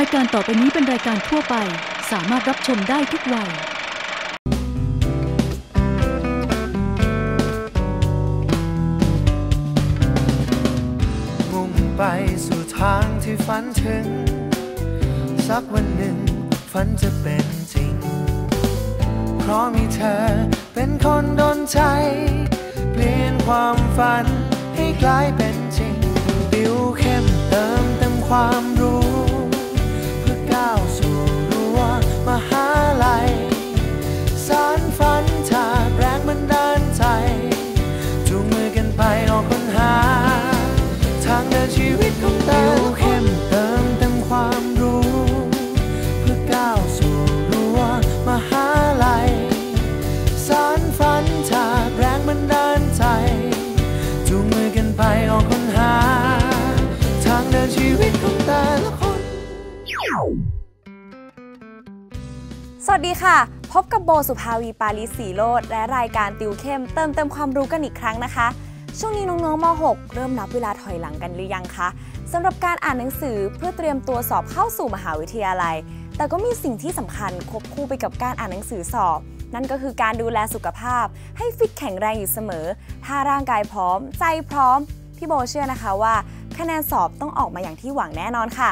รายการต่อไปนี้เป็นรายการทั่วไป สามารถรับชมได้ทุกวัยมุ่งไปสู่ทางที่ฝันถึง สักวันหนึ่งฝันจะเป็นจริงเพราะมีเธอเป็นคนดนใจเปลี่ยนความฝัน ให้กลายเป็นจริงบิวเข้มเติมเต็มความรู้มหาลัยสารฝันถากแรงบันดาลใจจูงมือกันไปออกค้นหา ทางเดินชีวิตของแต่วัสดีค่ะ พบกับโบสุภาวีปาลิสีโลดและรายการติวเข้มเติมเต็มความรู้กันอีกครั้งนะคะ ช่วงนี้น้องๆม .6 เริ่มนับเวลาถอยหลังกันหรือยังคะสำหรับการอ่านหนังสือเพื่อเตรียมตัวสอบเข้าสู่มหาวิทยาลัย แต่ก็มีสิ่งที่สำคัญควบคู่ไปกับการอ่านหนังสือสอบ นั่นก็คือการดูแลสุขภาพ ให้ฟิตแข็งแรงอยู่เสมอถ้าร่างกายพร้อม ใจพร้อม พี่โบเชื่อนะคะว่า คะแนนสอบต้องออกมาอย่างที่หวังแน่นอนค่ะ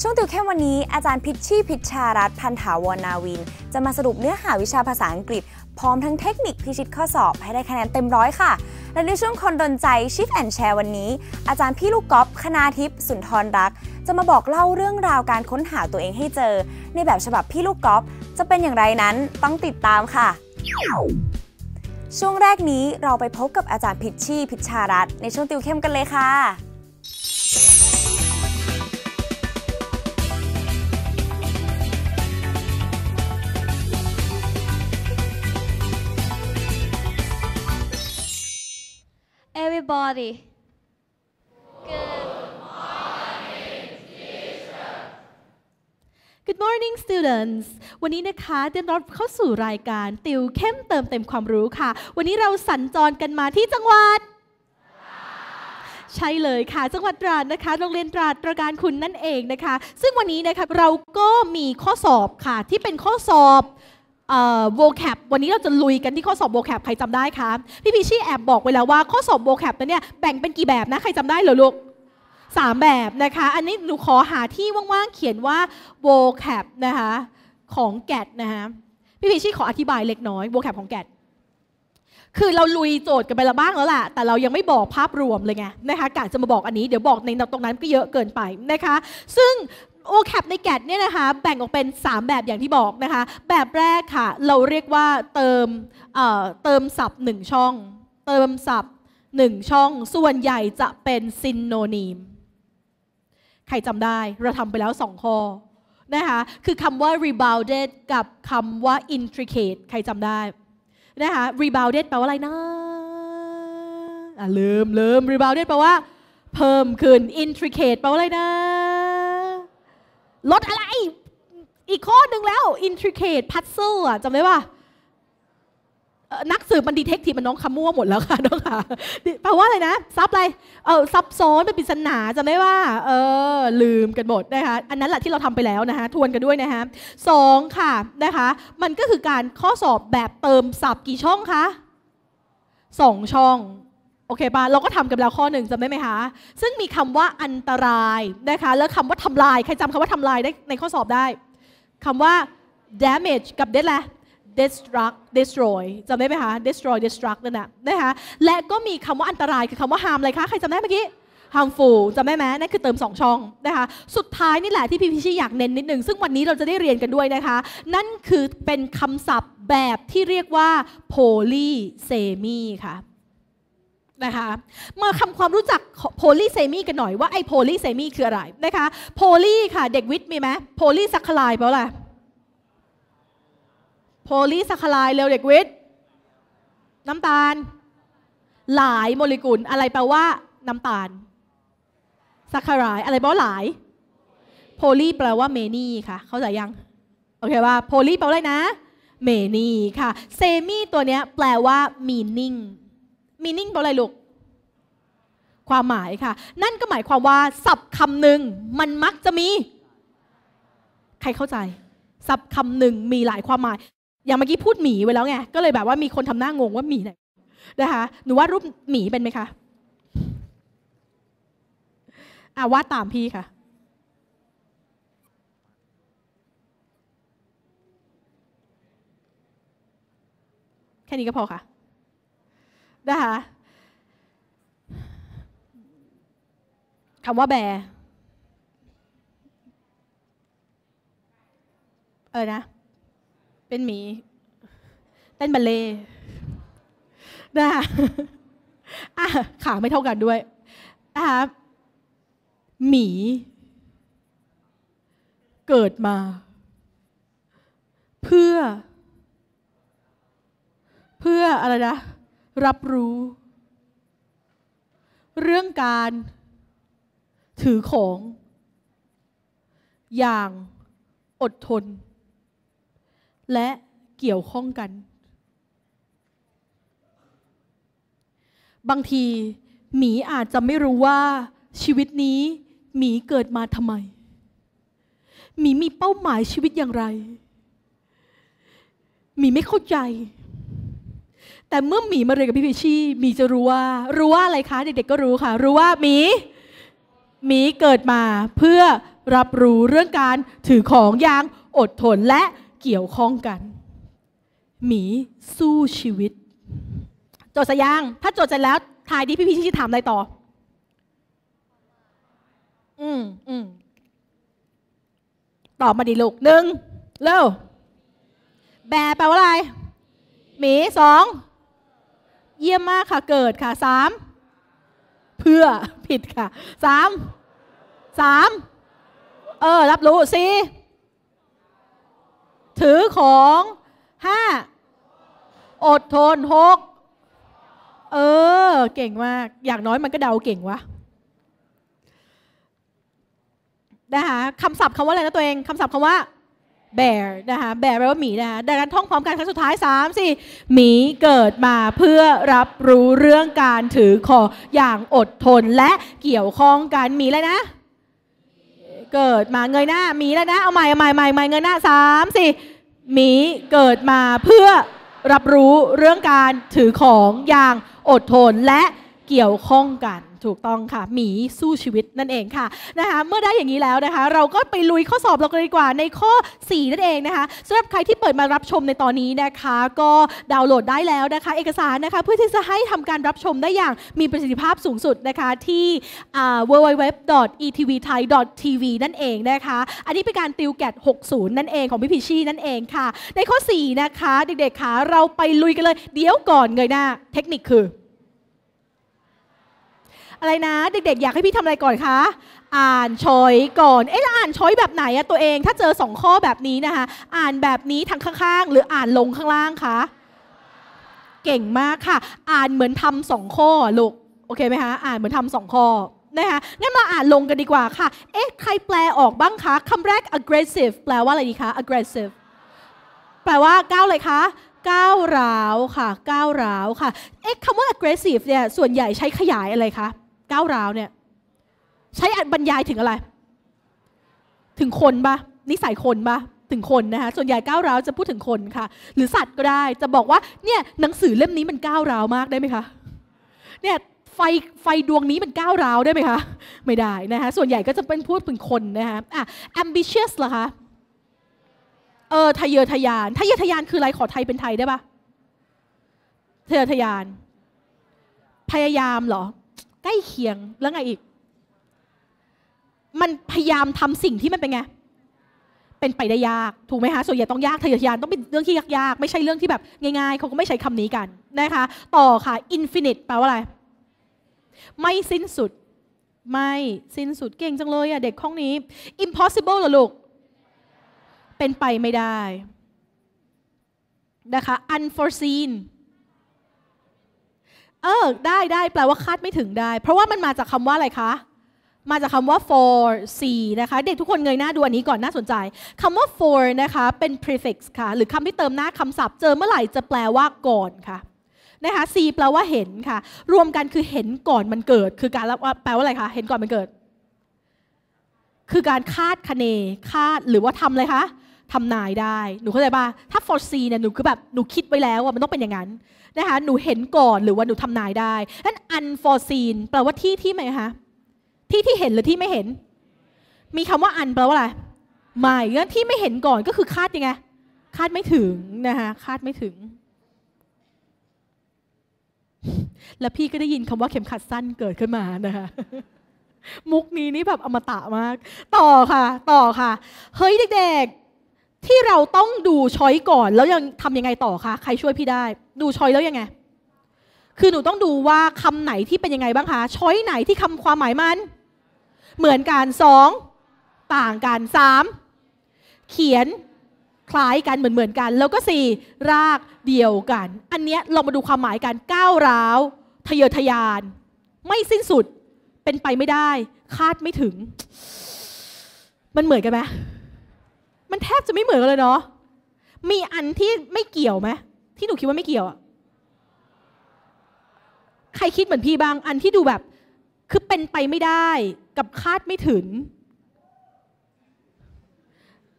ช่วงติวแค่ วันนี้อาจารย์พิชชี่พิชชารัตพันถาวรนาวิน จะมาสรุปเนื้อหาวิชาภาษาอังกฤษพร้อมทั้งเทคนิคพิชิตข้อสอบ ให้ได้คะแนนเต็มร้อยค่ะ และในช่วงคนดนใจชิฟแอนแชร์วันนี้ อาจารย์พี่ลูกกอล์ฟคณาทิพย์สุนทรรัก จะมาบอกเล่าเรื่องราวการค้นหาตัวเองให้เจอ ในแบบฉบับพี่ลูกกอล์ฟจะเป็นอย่างไรนั้นต้องติดตามค่ะ ช่วงแรกนี้เราไปพบกับอาจารย์พิชชี่พิชชารัตในช่วงติวเข้มกันเลยค่ะ body. Good morning, teacher. Good morning, students. วันนี้นะคะ เดินรถเข้าสู่รายการติวเข้มเติมเต็มความรู้ค่ะ วันนี้เราสัญจรกันมาที่จังหวัด ใช่เลยค่ะ จังหวัดตราดนะคะ โรงเรียนตราดตระการคุณนั่นเองนะคะ ซึ่งวันนี้นะคะเราก็มีข้อสอบค่ะที่เป็นข้อสอบโวแคปวันนี้เราจะลุยกันที่ข้อสอบโวแคปใครจำได้คะพี่พีชี่แอบบอกไว้แล้วว่าข้อสอบโวแคปตัวนเนี่ยแบ่งเป็นกี่แบบนะใครจำได้เหรอลูกสามแบบนะคะอันนี้หนูขอหาที่ว่างๆเขียนว่าโวแคปนะคะของแกดนะคะพี่พีชี่ขออธิบายเล็กน้อยโวแคปของแกดคือเราลุยโจทย์กันไปแล้วบ้างแล้วล่ะแต่เรายังไม่บอกภาพรวมเลยไงนะคะกะจะมาบอกอันนี้เดี๋ยวบอกในตรงนั้นก็เยอะเกินไปนะคะซึ่งโอแคปในแกดเนี่ยนะคะแบ่งออกเป็น 3 แบบอย่างที่บอกนะคะแบบแรกค่ะ เราเรียกว่าเติมเติมศัพท์1ช่องเติมศัพท์ 1 ช่อง ส่วนใหญ่จะเป็นซินโนนีมใครจำได้ เราทำไปแล้ว 2 ข้อนะคะคือคำว่า rebounded กับคำว่า intricate ใครจำได้นะคะ rebounded แปลว่าอะไรนะอ่ะลืมลืม rebounded แปลว่า เพิ่มขึ้น intricate แปลว่าอะไรนะลดอะไร อีกข้อหนึ่งแล้ว intricate puzzle อ่ะจำได้ป่ะนักสืบมันดีเทคทีมันน้องคำมั่วหมดแล้วค่ะน้องค่ะแปลว่าอะไรนะ ซับอะไรเออซับซ้อนเป็นปริศนาจำได้ว่า เออ ลืมกันหมดนะคะอันนั้นแหละที่เราทำไปแล้วนะคะทวนกันด้วยนะคะสองค่ะนะคะ มันก็คือการข้อสอบแบบเติมสับกี่ช่องคะสองช่องโอเคปะเราก็ทำกันแล้วข้อหนึ่งจำได้ไหมคะซึ่งมีคำว่าอันตรายนะคะแล้วคำว่าทำลายใครจำคำว่าทำลายได้ในข้อสอบได้ คำว่า damage กับ d e a d ละ destruct destroy จำได้ไหมคะ destroy destruct นั่นแหละนะคะและก็มีคำว่าอันตราย คือคำว่า harm อะไรคะใครจำได้เมื่อกี้ harmful จำได้ไหมนั่นคือเติม 2ช่องนะคะสุดท้ายนี่แหละที่พี่พิชิอยากเน้นนิดนึงซึ่งวันนี้เราจะได้เรียนกันด้วยนะคะ นั่นคือเป็นคำศัพท์แบบที่เรียกว่า polysemy ค่ะนะคะมาทำความรู้จักโพลีเซมีกันหน่อยว่าไอ้โพลีเซมีคืออะไรนะคะโพลีค่ะเด็กวิทย์มีไหมโพลีสักคลายเปล่าล่ะโพลีสักคลายเร็ว เด็กวิทย์ น้ำตาล หลายโมเลกุล อะไรแปลว่า น้ำตาลสักคลายอะไรแปลว่าหลายโพลีแปลว่าเมนี่ค่ะ เข้าใจยังโอเคว่าโพลีแปลว่าอะไรนะเมนี่ค่ะเซมีตัวเนี้ย แปลว่า meaning มีนิ่งเปล่าอะไรลูกความหมายค่ะ นั่นก็หมายความว่าศัพท์คำหนึ่งมันมักจะมี ใครเข้าใจศัพท์คำหนึ่งมีหลายความหมาย อย่างเมื่อกี้พูดหมีไว้แล้วไง ก็เลยแบบว่ามีคนทำหน้างงว่าหมีไหนนะคะหนูว่ารูปหมีเป็นไหมคะอาวาดตามพี่ค่ะ แค่นี้ก็พอค่ะนะคะคำว่าแบเออนะ เป็นหมีเต้นบัลเล่นะคะขาไม่เท่ากันด้วยนะคะหมีเกิดมาเพื่อ เพื่ออะไรนะรับรู้ เรื่องการ ถือของ อย่างอดทน และเกี่ยวข้องกัน บางที หมีอาจจะไม่รู้ว่าชีวิตนี้ หมีเกิดมาทำไมหมีมีเป้าหมายชีวิตอย่างไรหมีไม่เข้าใจแต่เมื่อหมีมาเรียนกับพี่พิชี่หมีจะรู้ว่า รู้ว่าอะไรคะเด็กๆก็รู้ค่ะ รู้ว่าหมีหมีเกิดมาเพื่อรับรู้เรื่องการถือของอย่างอดทนและเกี่ยวข้องกันหมีสู้ชีวิตจดย์สยังถ้าจดยเสร็จแล้วทายดิพี่พิชี่ถามอะไรต่อ อืมอืมตอบมาดิลูกหนึ่งเร็วแบแปลว่าอะไร หมีสองเยี่ยมมากค่ะ เกิดค่ะสามเพื่อผิดค่ะสามสามเออ รับรู้สีถือของห้าอดทนหกเออ เก่งมากอย่างน้อยมันก็เดาเก่งวะนะคะคำศัพท์คำว่าอะไรนะตัวเองคำศัพท์คำว่า bear นะคะ bear แปลว่าหมีนะคะดังนั้นท่องพร้อมกันครั้งสุดท้าย3ิหมีเกิดมาเพื่อรับรู้เรื่องการถือคออย่างอดทนและเกี่ยวข้องกันหมีเลยนะ เกิดมาเงยหน้าหมีแล้วนะเอาใหม่เอาใหม่ใหม่ใหม่เงยหน้าสามสี่หมีเกิดมาเพื่อรับรู้เรื่องการถือของอย่างอดทนและเกี่ยวข้องกันถูกต้องค่ะหมีสู้ชีวิตนั่นเองค่ะนะคะเมื่อได้อย่างนี้แล้วนะคะ เราก็ไปลุยข้อสอบเรากันดีกว่าในข้อ 4 นั่นเองนะคะสำหรับใครที่เปิดมารับชมในตอนนี้นะคะ ก็ดาวน์โหลดได้แล้วนะคะ เอกสารนะคะเพื่อที่จะให้ทำการรับชมได้อย่างมีประสิทธิภาพสูงสุดนะคะที่ www.etvthai.tv นั่นเองนะคะ อันนี้เป็นการติวแกต60 นั่นเองของพี่พิชีนั่นเองค่ะ ในข้อ 4 นะคะเด็กๆคะเราไปลุยกันเลยเดี๋ยวก่อนเงยหน้าเทคนิคคืออะไรนะเด็กๆอยากให้พี่ทำอะไรก่อนคะอ่านช้อยก่อนเอ๊ะอ่านช้อยแบบไหนอะตัวเองถ้าเจอสองข้อแบบนี้นะคะอ่านแบบนี้ทางข้าง ๆ หรืออ่านลงข้างล่างคะเก่งมากค่ะ อ่านเหมือนทำสองข้อลูกโอเคไหมคะอ่านเหมือนทำสองข้อนะคะงั้นมาอ่านลงกันดีกว่าค่ะเอ๊ะใครแปลออกบ้างคะคำแรก aggressive แปลว่าอะไรดีคะ aggressive แปลว่าก้าวเลยคะก้าวร้าวค่ะก้าวร้าวค่ะเอ๊ะคำว่า aggressive เนี่ยส่วนใหญ่ใช้ขยายอะไรคะก้าวร้าวเนี่ย ใช้บรรยายถึงอะไร ถึงคนปะนิสัยคนปะถึงคนนะคะส่วนใหญ่ก้าวร้าวจะพูดถึงคนค่ะ หรือสัตว์ก็ได้ จะบอกว่า เนี่ยหนังสือเล่มนี้มันก้าวร้าวมากได้ไหมคะเนี่ยไฟไฟดวงนี้มันก้าวร้าวได้ไหมคะ ไม่ได้นะคะส่วนใหญ่ก็จะเป็นพูดถึงคนนะคะอ่ะ ambitious ล่ะคะเออทะเยอทะยานทะเยอทะยานคืออะไรขอไทยเป็นไทยได้ปะทะเยอทะยาน พยายามเหรอใกล้เคียงแล้วไงอีก มันพยายามทำสิ่งที่มันเป็นไง เป็นไปได้ยาก ถูกไหมคะส่วนใหญ่ต้องยากทะเยอทะยานต้องเป็นเรื่องที่ยากๆ ไม่ใช่เรื่องที่แบบง่ายๆ เขาก็ไม่ใช้คำนี้กัน นะคะ ต่อค่ะ อินฟินิตแปลว่าอะไร ไม่สิ้นสุด ไม่สิ้นสุดเก่งจังเลยอะ เด็กข้องนี้ impossible หรอลูกเป็นไปไม่ได้ นะคะ unforeseen เออได้ได้แปลว่าคาดไม่ถึงได้ เพราะว่ามันมาจากคำว่าอะไรคะมาจากคำว่า for C นะคะ เด็กทุกคนเงยหน้าดูอันนี้ก่อนน่าสนใจคำว่า for นะคะ เป็น prefix ค่ะ หรือคำที่เติมหน้าคำศัพท์เจอเมื่อไหร่จะแปลว่าก่อนค่ะนะคะ C ีแปลว่าเห็นค่ะรวมกันคือเห็นก่อนมันเกิด คือการแปลว่าอะไรคะเห็นก่อนมันเกิด คือการคาดคะเนคาดหรือว่าทำอะไรคะทำนายได้หนูเข้าใจป่ะถ้า f o r C เนี่ยหนูคือแบบหนูคิดไว้แล้วว่ามันต้องเป็นอย่างนั้นนะคะหนูเห็นก่อนหรือว่าหนูทำนายได้ นั้น unforeseen แปลว่าที่ที่ไหนคะที่ที่เห็น หรือที่ไม่เห็น มีคำว่าอันแปลว่าอะไรไม่งั้นที่ไม่เห็นก่อนก็คือคาดยังไงคาดไม่ถึงนะคะคาดไม่ถึง แล้วพี่ก็ได้ยินคำว่า เข็มขัดสั้นเกิดขึ้นมานะคะมุกนี้นี่แบบอมตะมาก ต่อค่ะ ต่อค่ะ เฮ้ยเด็กๆ ที่เราต้องดูช้อยก่อนแล้วยังทำยังไงต่อคะใครช่วยพี่ได้ดูชอยแล้วยังไง คือหนูต้องดูว่าคำไหนที่เป็นยังไงบ้างคะชอยไหนที่คำความหมายมัน เหมือนกันสอง ต่างกันสามเขียน คล้ายกันเหมือนเหมือนกัน แล้วก็สี่รากเดียวกัน อันเนี้ยลองมาดูความหมายกันก้าวร้าวทะเยอทะยาน ไม่สิ้นสุดเป็นไปไม่ได้ คาดไม่ถึง มันเหมือนกันไหมมันแทบจะไม่เหมือนกันเลยเนาะมีอันที่ไม่เกี่ยวไหมที่หนูคิดว่าไม่เกี่ยวอะใครคิดเหมือนพี่บางอันที่ดูแบบ คือเป็นไปไม่ได้ กับคาดไม่ถึง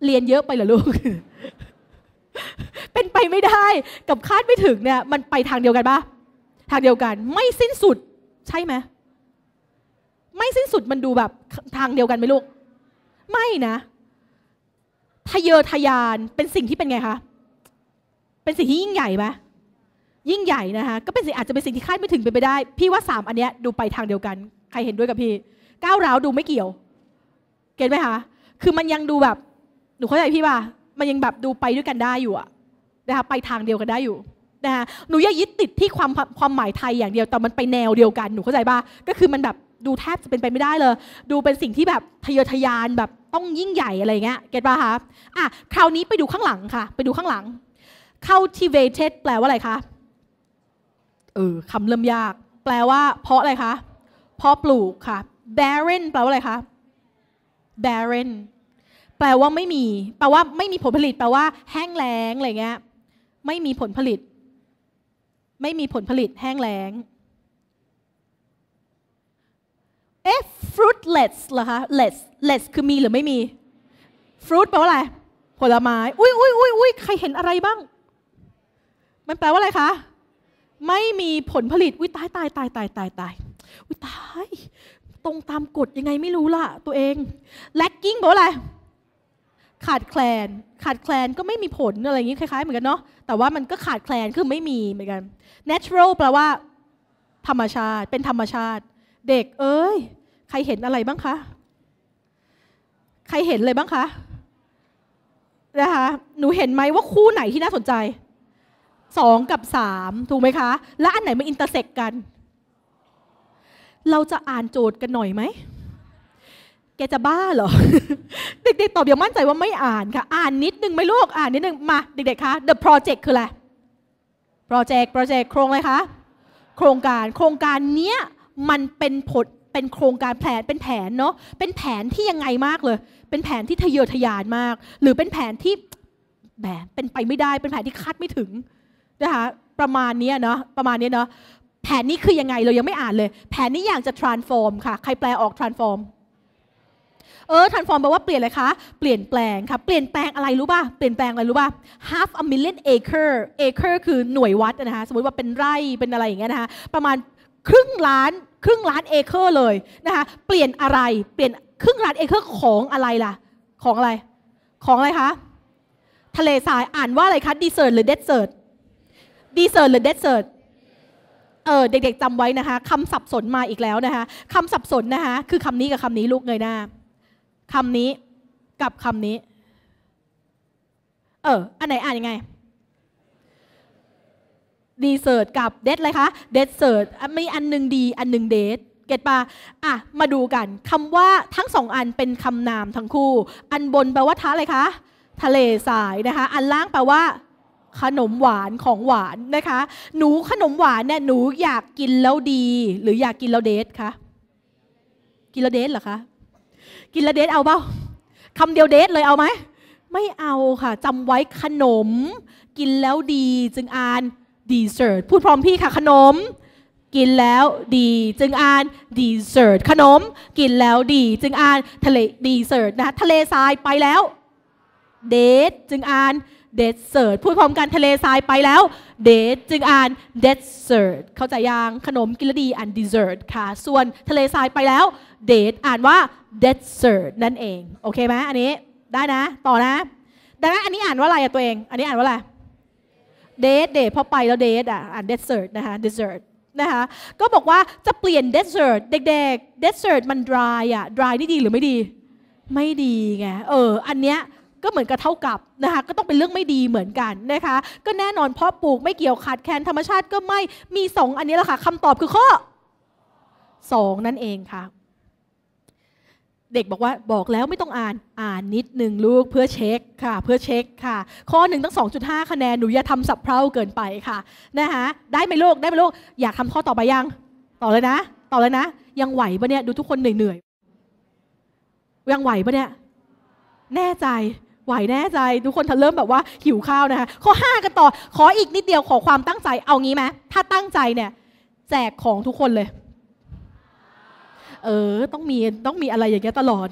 เรียนเยอะไปเหรอลูก เป็นไปไม่ได้ กับคาดไม่ถึงเนี่ย มันไปทางเดียวกันปะทางเดียวกัน ไม่สิ้นสุด ใช่ไหมไม่สิ้นสุดมันดูแบบทางเดียวกันไหมลูก ไม่นะทะเยอทะยานเป็นสิ่งที่เป็นไงคะเป็นสิ่งที่ยิ่งใหญ่ไหมยิ่งใหญ่นะคะก็เป็นสิ่งอาจจะเป็นสิ่งที่คาดไม่ถึงไปไม่ได้ พี่ว่าสามอันเนี้ยดูไปทางเดียวกัน ใครเห็นด้วยกับพี่ก้าวร้าวดูไม่เกี่ยว เก็ตไหมคะ คือมันยังดูแบบ หนูเข้าใจพี่ป่ะมันยังแบบดูไปด้วยกันได้อยู่อะนะคะไปทางเดียวกันได้อยู่นะคะหนูอย่ายึดติดที่ความความหมายไทยอย่างเดียว แต่มันไปแนวเดียวกัน หนูเข้าใจป่ะก็คือมันแบบดูแทบจะเป็นไปไม่ได้เลย ดูเป็นสิ่งที่แบบทะเยอทะยานแบบต้องยิ่งใหญ่อะไรเงี้ย เก็ตป่ะคะอ่ะคราวนี้ไปดูข้างหลังค่ะ ไปดูข้างหลัง cultivated แปลว่าอะไรคะ เออคำเริ่มยาก แปลว่าเพราะอะไรคะ เพราะปลูกค่ะ barren แปลว่าอะไรคะ barren แปลว่าไม่มี แปลว่าไม่มีผลผลิต แปลว่าแห้งแล้งอะไรเงี้ย ไม่มีผลผลิต ไม่มีผลผลิต แห้งแล้งเอ๊ะ fruitless เหรอคะ less less คือมีหรือไม่มี fruit แปลว่าอะไร ผลไม้ อุ้ยอุ้ยอุ้ยอุ้ยใครเห็นอะไรบ้างมันแปลว่าอะไรคะไม่มีผลผลิตวิตาย ตายตายตายตายตายวิตาย ตรงตามกฎยังไงไม่รู้ล่ะตัวเอง lacking บอกอะไร ขาดแคลน ขาดแคลนก็ไม่มีผลอะไรอย่างนี้คล้ายๆเหมือนกันเนาะแต่ว่ามันก็ขาดแคลนคือไม่มีเหมือนกัน natural แปลว่า ธรรมชาติเป็นธรรมชาติ เด็ก เอ้ยใครเห็นอะไรบ้างคะ ใครเห็นเลยบ้างคะนะคะหนูเห็นไหมว่าคู่ไหนที่น่าสนใจสองกับสามถูกไหมคะและอันไหนมันอินเตอร์เซ็กกัน เราจะอ่านโจทย์กันหน่อยไหมแกจะบ้าเหรอเด็กๆ ตอบอย่างมั่นใจว่าไม่อ่านค่ะอ่านนิดนึงไหมลูกอ่านนิดนึงมาเด็กๆคะ the project คืออะไร project project โครงอะไรคะโครงการโครงการเนี้ยมันเป็นผลเป็นโครงการแผนเป็นแผนเนาะเป็นแผนที่ยังไงมากเลย เป็นแผนที่ทะเยอทะยานมาก หรือเป็นแผนที่แบบเป็นไปไม่ได้ เป็นแผนที่คาดไม่ถึงนะคะประมาณนี้เนาะประมาณนี้เนาะแผนนี้คือยังไงเรายังไม่อ่านเลย แผนนี้อยากจะ transform ค่ะ ใครแปลออก transform เออ transform แปลว่าเปลี่ยนเลยคะเปลี่ยนแปลงค่ะ เปลี่ยนแปลงอะไรรู้ป่ะเปลี่ยนแปลงอะไรรู้ป่ะ half a million acre acre คือหน่วยวัดนะคะสมมติว่าเป็นไร่เป็นอะไรอย่างเงี้ยนะคะประมาณครึ่งล้านครึ่งล้านเอเคอร์เลยนะคะเปลี่ยนอะไรเปลี่ยนครึ่งล้านเอเคอร์ของอะไรล่ะของอะไร ของอะไรคะทะเลทรายอ่านว่าอะไรคะดีเซิร์หรือเดสเซิร์ดีเซอร์หรือเดสเซอร์เออเด็กๆจำไว้นะคะคำสับสนมาอีกแล้วนะคะคำสับสนนะคะคือคำนี้กับคำนี้ลูกเงยหน้าคำนี้กับคำนี้ เอออันไหนอ่านยังไงดีเซอร์กับเดทอะไรคะเดสเซอร์มีอันหนึ่งดีอันหนึ่งเดทเกตปาอ่ะมาดูกันคำว่าทั้งสองอันเป็นคำนามทั้งคู่ อันบนแปลว่าท้าอะไรคะ ทะเลสายนะคะ อันล่างแปลว่าขนมหวานของหวานนะคะ หนูขนมหวานเนี่ยหนูอยากกินแล้วดี หรืออยากกินแล้วเดทคะกินแล้วเดทเหรอคะกินแล้วเดทเอาเปล่าคำเดียวเดทเลยเอาไหมไม่เอาค่ะจำไว้ขนม กินแล้วดีจึงอ่านดีเซิร์ตพูดพร้อมพี่ค่ะขนม กินแล้วดีจึงอ่านดีเซิร์ตขนม กินแล้วดีจึงอ่านทะเลดีเซิร์ตนะทะเลทรายไปแล้วเดทจึงอ่าน desert พูดพร้อมกันทะเลทรายไปแล้วเดทจึงอ่าน desert เข้าใจยังขนม กินดีอ่าน dessert ค่ะ ส่วนทะเลทรายไปแล้วเดทอ่านว่า desert นั่นเองโอเคไหมอันนี้ได้นะ ต่อนะดังนั้นอันนี้อ่านว่าอะไรอะตัวเอง อันนี้อ่านว่าอะไรเดทเดทพอไปแล้วเดทอ่ะอ่าน desert นะคะ desert นะคะก็บอกว่าจะเปลี่ยน desert เด็กๆ desert มัน dry อะ dry นี่ดีหรือไม่ดี ไม่ดีไงเอออันเนี้ยก็เหมือนกับเท่ากับนะคะก็ต้องเป็นเรื่องไม่ดีเหมือนกันนะคะก็แน่นอนเพราะปลูก ไม่เกี่ยวขาดแคลนธรรมชาติก็ไม่มีสองอันนี้แหละค่ะคำตอบคือข้อ2นั่นเองค่ะ เด็กบอกว่าบอกแล้วไม่ต้องอ่าน อ่านนิดหนึ่งลูกเพื่อเช็คค่ะ เพื่อเช็คค่ะ ข้อหนึ่งตั้ง2.5คะแนนหนูอย่าทำสับเพร่าเกินไปค่ะนะคะได้ไหมลูกได้ไหมลูก อยากทำข้อต่อไปยัง ต่อเลยนะ ต่อเลยนะยังไหวปะเนี่ยดูทุกคนเหนื่อยเหนื่อยยังไหวปะเนี่ยแน่ใจไหวแน่ใจทุกคนาเริ่มแบบว่าหิวข้าวนะคะข้อากันต่อขออีกนิดเดียวขอความตั้งใจเอางี้ไหมถ้าตั้งใจเนี่ย แจกของทุกคนเลย เออ ต้องมีต้องมีอะไรอย่างเงี้ยตลอด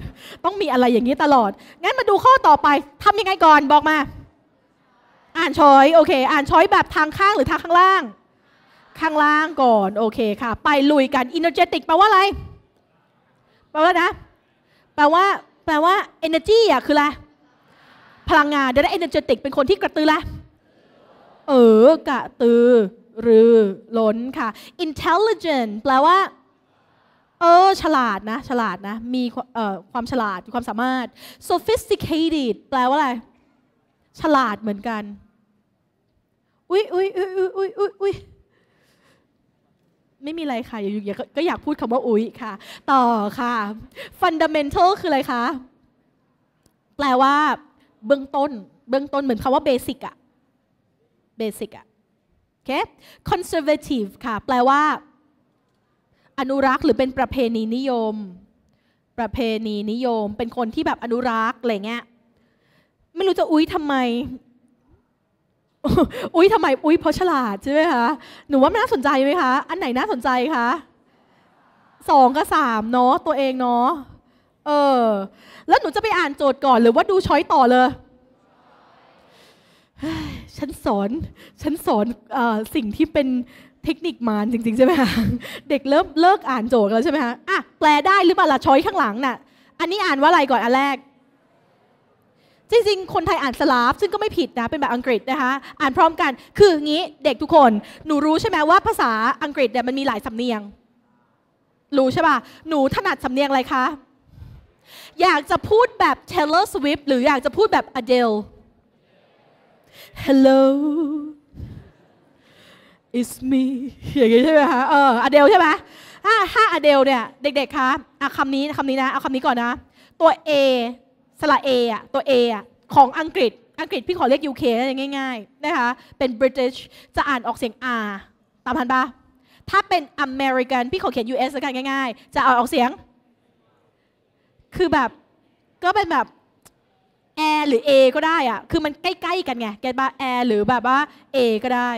ต้องมีอะไรอย่างเงี้ยตลอดงั้นมาดูข้อต่อไป ทำยังไงก่อน บอกมา อ่านช้อยโอเค อ่านช้อยแบบทางข้างหรือทางข้างล่าง ข้างล่างก่อนโอเคค่ะไปลุยกันอินเนอร์เจติกแปลว่าอะไรแปลว่านะแปลว่าแปลว่านอร์จีอ่ะคืออะไรพลังงานจะได้เอเนอร์จจติกเป็นคนที่กระตือละ เออ กระตือรือ ล้นค่ะ intelligent แปลว่า เออ ฉลาดนะ ฉลาดนะ มีเออ่ความฉลาดมีความสามารถ sophisticated แปลว่าอะไร ฉลาดเหมือนกัน อุ้ยอุ้ยอุ้ยอุ้ยอุ้ยอุ้ยไม่มีอะไรค่ะ อยู่ๆก็อยากพูดคำว่า อุ้ยค่ะ ต่อค่ะ fundamental คืออะไรคะแปลว่าเบื้องต้น เบื้องต้นเหมือนคาว่าเบสิกอะเบสิกอะโอเค conservative ค่ะ แปลว่า อนุรักษ์ หรือเป็นประเพณีนิยม ประเพณีนิยม เป็นคนที่แบบอนุรักษ์อะไรเงี้ย ไม่รู้จะอุ้ยทำไม อุ้ยทำไม อุ้ยเพราะฉลาด ใช่ไหมคะ หนูว่าน่าสนใจไหมคะ อันไหนน่าสนใจคะสองกับสามเนาะ ตัวเองเนาะเออแล้วหนูจะไปอ่านโจทย์ก่อนหรือว่าดูช้อยต่อเลยฉันสอนฉันสอนอสิ่งที่เป็นเทคนิคมานจริงๆใช่ไหมคะเด็กเริ่มเลิกอ่านโจทย์แล้วใช่ไหมคะอ่ะแปลได้หรือเปล่าล่ะช้อยข้างหลังน่ะ อันนี้อ่านว่าอะไรก่อนอันแรกจริงๆคนไทยอ่านสลาฟซึ่งก็ไม่ผิดนะ เป็นแบบอังกฤษนะคะอ่านพร้อมกัน คืออย่างนี้เด็กทุกคน หนูรู้ใช่ไหมว่าภาษาอังกฤษเนี่ยมันมีหลายสำเนียงรู้ใช่ป่ะหนูถนัดสำเนียงอะไรคะอยากจะพูดแบบ Taylor Swift หรืออยากจะพูดแบบ Adele Hello it's me อย่างงี้ใช่ไหมคะเออ Adele ใช่ไหมถ้า Adele เนี่ยเด็กๆ คะอ่ะคำนี้คำนี้นะเอาคำนี้ก่อนนะ ตัว A สระ A อ่ะ ตัว A อ่ะ ของอังกฤษอังกฤษพี่ขอเรียก UK ง่ายๆนะคะเป็น British จะอ่านออกเสียง R ตามทันปะถ้าเป็น American พี่ขอเขียน US กันง่ายๆ จะอาออกเสียงคือแบบก็เป็นแบบแอหรือ A ก็ได้อะคือมันใกล้ๆกันไงแกบ้าแอหรือแบบว่า A ก็ได้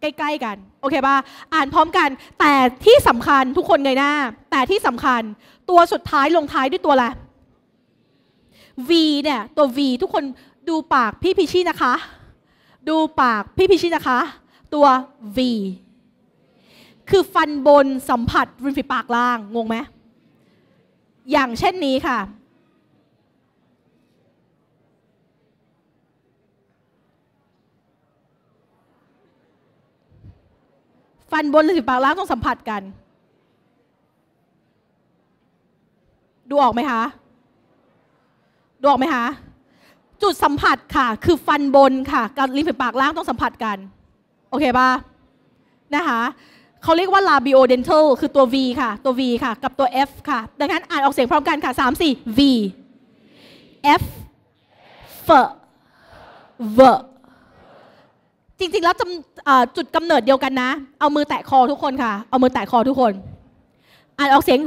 ใกล้ๆกันโอเคป่ะอ่านพร้อมกันแต่ที่สำคัญทุกคนไงหน้าแต่ที่สำคัญตัวสุดท้ายลงท้ายด้วยตัวอะไร V เนี่ยตัว V ทุกคนดูปากพี่พิชี่นะคะดูปากพี่พิชี่นะคะตัว V คือฟันบนสัมผัสริมฝีปากล่างงงไหมอย่างเช่นนี้ค่ะ ฟันบนหรือปากล่าง ต้องสัมผัสกันดูออกไหมคะ ดูออกไหมคะ จุดสัมผัสค่ะ คือฟันบนค่ะกับลิ้นฝีปากล่างต้องสัมผัสกัน โอเคปะนะคะเขาเรียกว่า labio dental คือตัว V ค่ะ ตัว V ค่ะ กับตัว F ค่ะ ดังนั้นอ่านออกเสียงพร้อมกัน ค่ะ3 4 V F F V จริง ๆ แล้วจุดกำเนิดเดียวกันนะ เอามือแตะคอทุกคนค่ะ เอามือแตะคอทุกคน อ่านออกเสียง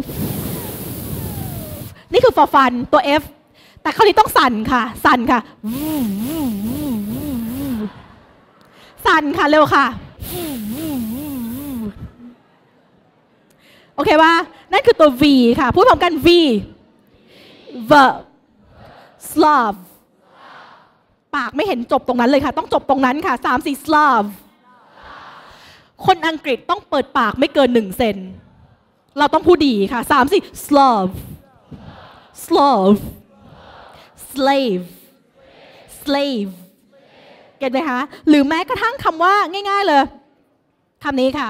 นี่คือฟอฟันตัว F แต่คราวนี้ต้องสั่นค่ะ สั่นค่ะ สั่นค่ะเร็วค่ะโอเคว่านั่นคือตัว V ค่ะ พูดพร้อมกัน V v slav ปากไม่เห็นจบตรงนั้นเลยค่ะ ต้องจบตรงนั้นค่ะสามสี่ slav คนอังกฤษต้องเปิดปากไม่เกินหนึ่งเซน เราต้องพูดดีค่ะสามสี่ slav slav slave slave เก็ตไหมคะ หรือแม้กระทั่งคำว่าง่ายๆ เลยคำนี้ค่ะ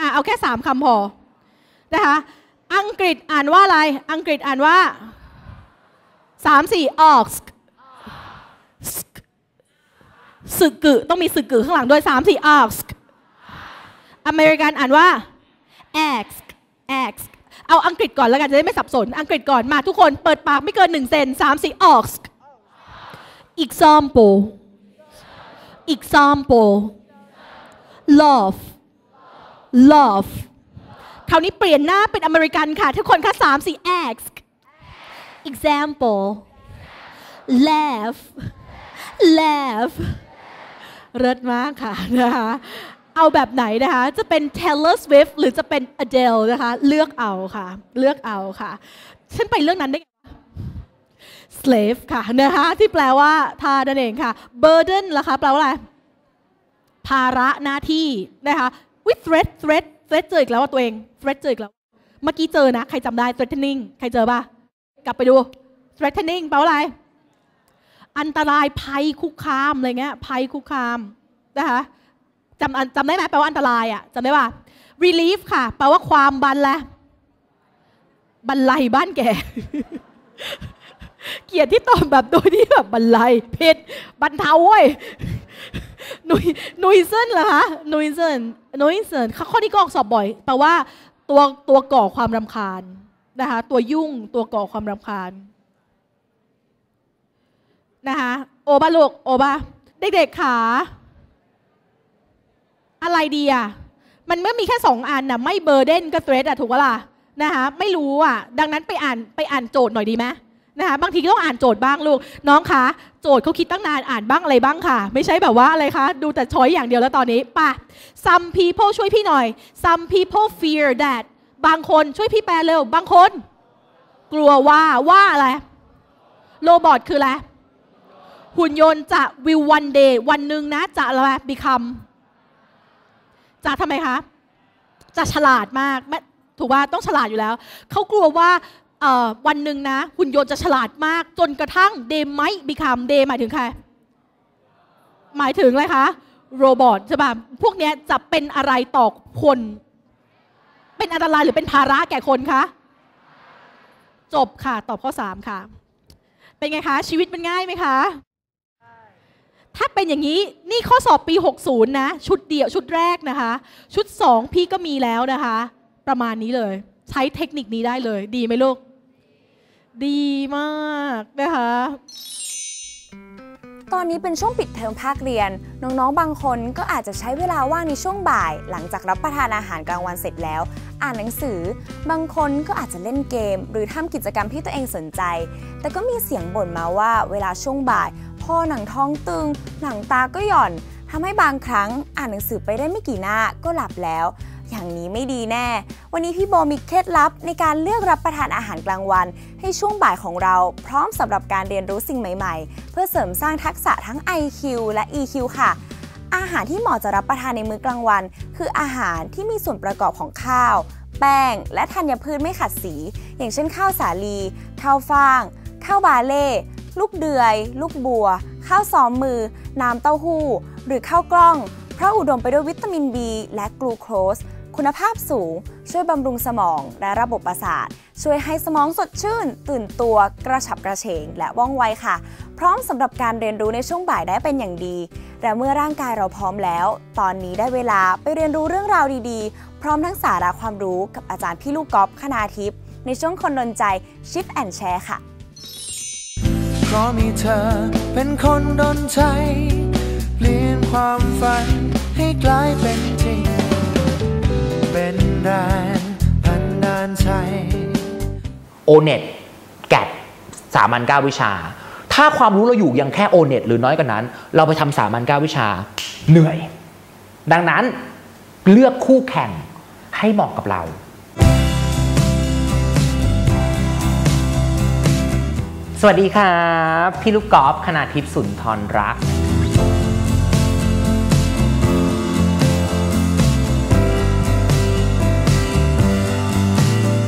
อ่ะเอาแค่สามคำพอนะคะ อังกฤษอ่านว่าอะไร อังกฤษอ่านว่าสามสี่ออกสึกึต้องมีสึกึข้างหลังด้วยสามสี่ออกอเมริกันอ่านว่าอ x ์เอาอังกฤษก่อนแล้วกัน จะได้ไม่สับสน อังกฤษก่อนมาทุกคนเปิดปากไม่เกินหนึ่งเซนสามสี่ออกอีกซอมโปอีกซอมโป love love คราวนี้เปลี่ยนหน้าเป็นอเมริกันค่ะ ทุกคนค่ะสามสี่ ask example laugh laugh เลิมากค่ะนะคะเอาแบบไหนนะคะ จะเป็น Taylor Swift หรือจะเป็น Adele นะคะ เลือกเอาค่ะ เลือกเอาค่ะฉันไปเรื่องนั้นได้ slave ค่ะนะคะ ที่แปลว่าทาดนั่นเองค่ะ burden ล่ะคะแปลว่าอะไรภาระหน้าที่นะคะวิเทรดเทรดเทรดเจออีกแล้วว่าตัวเองเทรดเจออีกแล้วเมื่อกี้เจอนะใครจำได้ threatening ใครเจอปะกลับไปดู threatening แปลว่าอะไร อันตรายภัยคุกคามอะไรเงี้ยภัยคุกคาม นะคะจำจำได้ไหมแปลว่าอันตรายอ่ะจำได้ปะ relief ค่ะแปลว่าความบันและบันไลบ้านแกเกียรติที่ตอบแบบโดยที่แบบบรรลัเพชรบรรเทาเว้ยนุยนุยเซนเหรอคะนุยเซนนุยเซนข้อนี้ก็ออกสอบบ่อยแปลว่าตัวตัวก่อความรำคาญนะคะตัวยุ่งตัวก่อความรำคาญนะคะโอบาลูกโอบาเด็กๆ ขา อะไรดีอ่ะ มันเมื่อมีแค่สองอันน่ะไม่เบอร์เดนก็เตรดอ่ะถูกปะล่ะนะคะไม่รู้อ่ะ ดังนั้นไปอ่านไปอ่านโจทย์หน่อยดีไหมนะคะบางทีก็ต้องอ่านโจทย์บ้างลูก น้องคะโจทย์เขาคิดตั้งนาน อ่านบ้างอะไรบ้างค่ะ ไม่ใช่แบบว่าอะไรคะดูแต่ช้อยอย่างเดียวแล้วตอนนี้ป่ะ some people ช่วยพี่หน่อย some people fear that บางคนช่วยพี่แปลเร็ว บางคน กลัวว่าว่าอะไร โรบอทคืออะไร หุ่นยนต์จะ will one day วันหนึ่งนะ จะอะไร become จะทำไมคะ จะฉลาดมากถูกว่าต้องฉลาดอยู่แล้วเขากลัวว่าวันหนึ่งนะหุ่นยนต์จะฉลาดมากจนกระทั่งเดมไมบิคามเดหมายถึงใครหมายถึงอะไรคะ โรบอทใช่ป่ะพวกนี้จะเป็นอะไรต่อคน เป็นอันตรายหรือเป็นภาระแก่คนคะ จบค่ะตอบข้อ 3 ค่ะ เป็นไงคะ ชีวิตมันง่ายไหมคะ ถ้าเป็นอย่างนี้นี่ข้อสอบปี 60 นะ ชุดเดียวชุดแรกนะคะ ชุด 2 พี่ก็มีแล้วนะคะ ประมาณนี้เลย ใช้เทคนิคนี้ได้เลย ดีไหมลูกดีมากนะคะ ตอนนี้เป็นช่วงปิดเทอมภาคเรียน น้องๆ บางคนก็อาจจะใช้เวลาว่างในช่วงบ่าย หลังจากรับประทานอาหารกลางวันเสร็จแล้ว อ่านหนังสือ บางคนก็อาจจะเล่นเกม หรือทำกิจกรรมที่ตัวเองสนใจ แต่ก็มีเสียงบ่นมาว่า เวลาช่วงบ่ายพ่อหนังท้องตึงหนังตาก็หย่อนทำให้บางครั้ง อ่านหนังสือไปได้ไม่กี่หน้าก็หลับแล้วอย่างนี้ไม่ดีแน่ วันนี้พี่โบมีเคล็ดลับในการเลือกรับประทานอาหารกลางวันให้ช่วงบ่ายของเราพร้อมสำหรับการเรียนรู้สิ่งใหม่ ๆ เพื่อเสริมสร้างทักษะทั้ง IQ และ EQ ค่ะ อาหารที่เหมาะจะรับประทานในมื้อกลางวัน คืออาหารที่มีส่วนประกอบของข้าว แป้ง และธัญพืชไม่ขัดสี อย่างเช่นข้าวสาลีข้าวฟ่างข้าวบาเล่ลูกเดือย ลูกบัว ข้าวซ้อมมือน้ำเต้าหู้ หรือข้าวกล้องเพราะอุดมไปด้วยวิตามิน B และกลูโคสคุณภาพสูงช่วยบำรุงสมองและระบบประสาทช่วยให้สมองสดชื่นตื่นตัวกระฉับกระเฉงและว่องไวค่ะ พร้อมสำหรับการเรียนรู้ในช่วงบ่ายได้เป็นอย่างดี และเมื่อร่างกายเราพร้อมแล้ว ตอนนี้ได้เวลาไปเรียนรู้เรื่องราวดีๆ พร้อมทั้งสาระความรู้กับอาจารย์พี่ลูกกอล์ฟคณาทิพย์ในช่วงคนดนใจชิปแอนแชร์ค่ะพรมีเธอ เป็นคนดนใจเปลี่ยนความฝันให้กลายเป็นจริงเน็ต แกสามัญเก้าวิชา ถ้าความรู้เราอยู่ยังแค่โอเน็ตหรือน้อยกว่านั้น เราไปทำสามัญเก้าวิชา เหนื่อย ดังนั้นเลือกคู่แข่งให้เหมาะกับเรา สวัสดีครับพี่ลูกกอล์ฟขนาทิพย์สุนทรรัก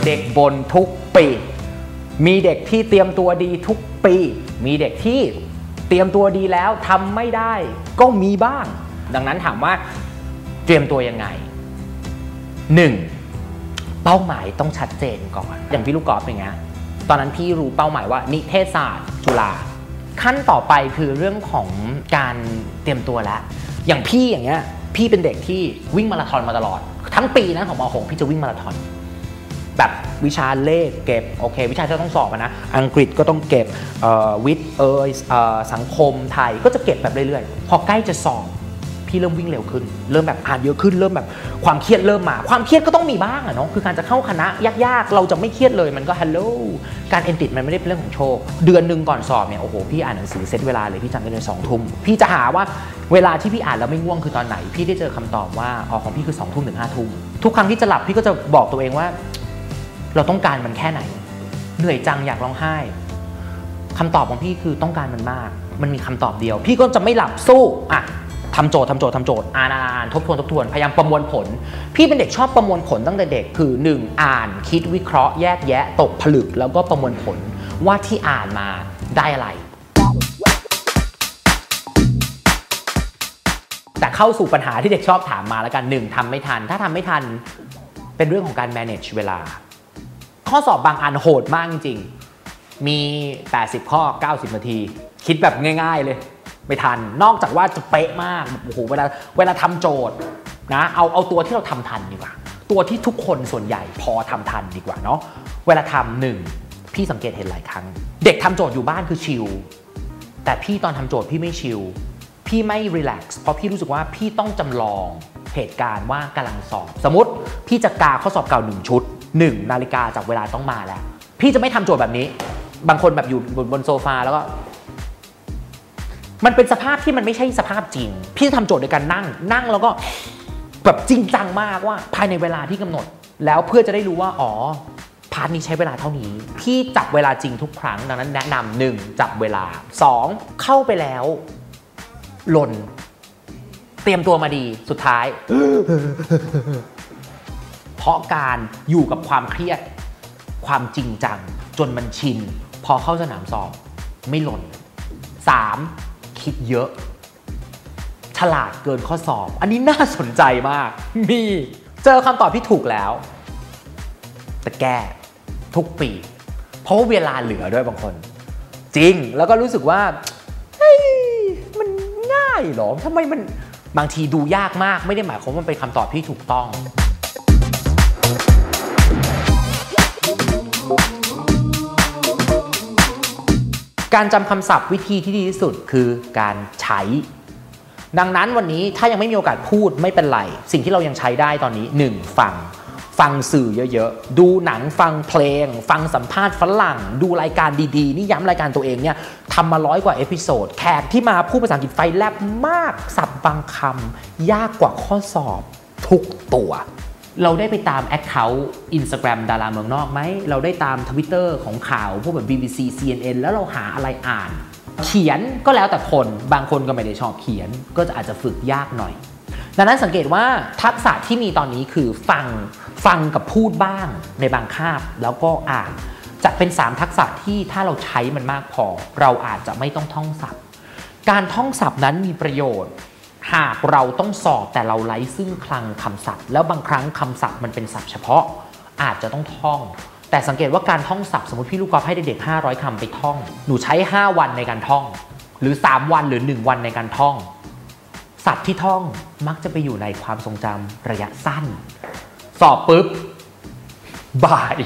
เด็กบนทุกปีมีเด็กที่เตรียมตัวดีทุกปี มีเด็กที่เตรียมตัวดีแล้วทำไม่ได้ก็มีบ้าง ดังนั้นถามว่าเตรียมตัวยังไง 1. เป้าหมายต้องชัดเจนก่อน อย่างพี่ลูกกอล์ฟอย่างเงี้ยตอนนั้นพี่รู้เป้าหมายว่านิเทศศาสตร์ จุฬาขั้นต่อไปคือเรื่องของการเตรียมตัวแล้ว อย่างพี่อย่างเงี้ย พี่เป็นเด็กที่วิ่งมาราธอนมาตลอดทั้งปีนั้นของม .6 พี่จะวิ่งมาราธอนแบบวิชาเลขเก็บโอเค วิชาที่ต้องสอบนะอังกฤษก็ต้องเก็บวิทย์เอยสังคมไทยก็จะเก็บแบบเรื่อยๆ พอใกล้จะสอบพี่เริ่มวิ่งเร็วขึ้น เริ่มแบบอ่านเยอะขึ้น เริ่มแบบความเครียดเริ่มมา ความเครียดก็ต้องมีบ้างอะเนาะคือการจะเข้าคณะยากๆเราจะไม่เครียดเลยมันก็ฮัลโหลการเอนติดมันไม่ได้เป็นเรื่องของโชคเดือนหนึ่งก่อนสอบเนี่ยโอ้โหพี่อ่านหนังสือเซตเวลาเลยพี่จำได้เลยสองทุ่มพี่จะหาว่าเวลาที่พี่อ่านแล้วไม่ง่วงคือตอนไหนพี่ได้เจอคำตอบว่าอ๋อของพี่คือสองทุ่มถึงห้าทุ่มทุกครั้งที่จะหลับพี่ก็จะบอกตัวเองว่าเราต้องการมันแค่ไหน เหนื่อยจังอยากร้องไห้ คำตอบของพี่คือต้องการมันมาก มันมีคำตอบเดียว พี่ก็จะไม่หลับสู้อ่ะทำโจทย์ทำโจทย์ทำโจทย์อ่านอ่านทบทวนทบทวนพยายามประมวลผล พี่เป็นเด็กชอบประมวลผลตั้งแต่เด็ก คือ 1. อ่าน คิดวิเคราะห์แยกแยะ ตกผลึก แล้วก็ประมวลผลว่าที่อ่านมาได้อะไร แต่เข้าสู่ปัญหาที่เด็กชอบถามมาแล้วกันหนึ่งทำไม่ทัน ถ้าทำไม่ทันเป็นเรื่องของการ manage เวลาข้อสอบบางอันโหดมากจริง มี 80 ข้อ 90 นาทีคิดแบบง่าย ๆเลย ไม่ทัน นอกจากว่าจะเป๊ะมากโอ้โหเวลาเวลาทำโจทย์นะเอาเอาตัวที่เราทำทันดีกว่า ตัวที่ทุกคนส่วนใหญ่พอทำทันดีกว่าเนาะ เวลาทำหนึ่งพี่สังเกตเห็นหลายครั้ง เด็กทำโจทย์อยู่บ้านคือชิลแต่พี่ตอนทำโจทย์พี่ไม่ชิลพี่ไม่รีแลกซ์เพราะพี่รู้สึกว่าพี่ต้องจำลองเหตุการณ์ว่ากำลังสอบ สมมติพี่จะกาข้อสอบเก่าหนึ่งชุด1นาฬิกาจากเวลาต้องมาแล้ว พี่จะไม่ทำโจทย์แบบนี้ บางคนแบบอยู่บนบนโซฟาแล้วก็ มันเป็นสภาพที่มันไม่ใช่สภาพจริง พี่จะทำโจทย์โดยการนั่ง นั่งแล้วก็แบบจริงจังมากว่า ภายในเวลาที่กำหนดแล้วเพื่อจะได้รู้ว่าอ๋อพาร์ทนี้ใช้เวลาเท่านี้ พี่จับเวลาจริงทุกครั้งดังนั้น แนะนำหนึ่งจับเวลา 2. เข้าไปแล้ว หล่นเตรียมตัวมาดีสุดท้ายเพราะการอยู่กับความเครียด ความจริงจังจนมันชินพอเข้าสนามสอบไม่หล่น 3. คิดเยอะ ฉลาดเกินข้อสอบ อันนี้น่าสนใจมาก มี เจอคำตอบที่ถูกแล้ว แต่แก้ทุกปี เพราะเวลาเหลือด้วยบางคน จริงแล้วก็รู้สึกว่าเฮ้ยมันง่ายหรอทำไมมัน บางทีดูยากมากไม่ได้หมายความว่ามันเป็นคำตอบที่ถูกต้องการจำคำศัพท์วิธีที่ดีที่สุดคือการใช้ ดังนั้นวันนี้ถ้ายังไม่มีโอกาสพูดไม่เป็นไร สิ่งที่เรายังใช้ได้ตอนนี้ 1. ฟัง ฟังสื่อเยอะๆ ดูหนังฟังเพลง ฟังสัมภาษณ์ฝรั่ง ดูรายการดีๆ นี่ย้ารายการตัวเองเนี่ยทำมาร้อยกว่าเอพิโซดแขกที่มาพูดภาษาอังกฤษไฟแลบมาก สับบางคำยากกว่าข้อสอบทุกตัวเราได้ไปตาม Account Instagram ดาราเมืองนอกไหม เราได้ตาม Twitter ของข่าวพวกแบบ BBC CNN แล้วเราหาอะไรอ่าน เขียนก็แล้วแต่คนบางคนก็ไม่ได้ชอบเขียน ก็จะอาจจะฝึกยากหน่อย ดังนั้นสังเกตว่าทักษะที่มีตอนนี้คือฟังฟังกับพูดบ้างในบางคาบแล้วก็อ่าน จะเป็น3ทักษะที่ถ้าเราใช้มันมากพอเราอาจจะไม่ต้องท่องศัพท์ การท่องศัพท์นั้นมีประโยชน์หากเราต้องสอบแต่เราไร้ซึ่งคลังคำศัพท์ แล้วบางครั้งคำศัพท์มันเป็นศัพท์เฉพาะ อาจจะต้องท่อง แต่สังเกตว่าการท่องศัพท์สมมติพี่ลูกกอล์ฟให้เด็กๆ500 คำไปท่อง หนูใช้ 5 วันในการท่อง หรือ 3 วันหรือ 1 วันในการท่อง ศัพท์ที่ท่อง มักจะไปอยู่ในความทรงจำระยะสั้น สอบปุ๊บบาย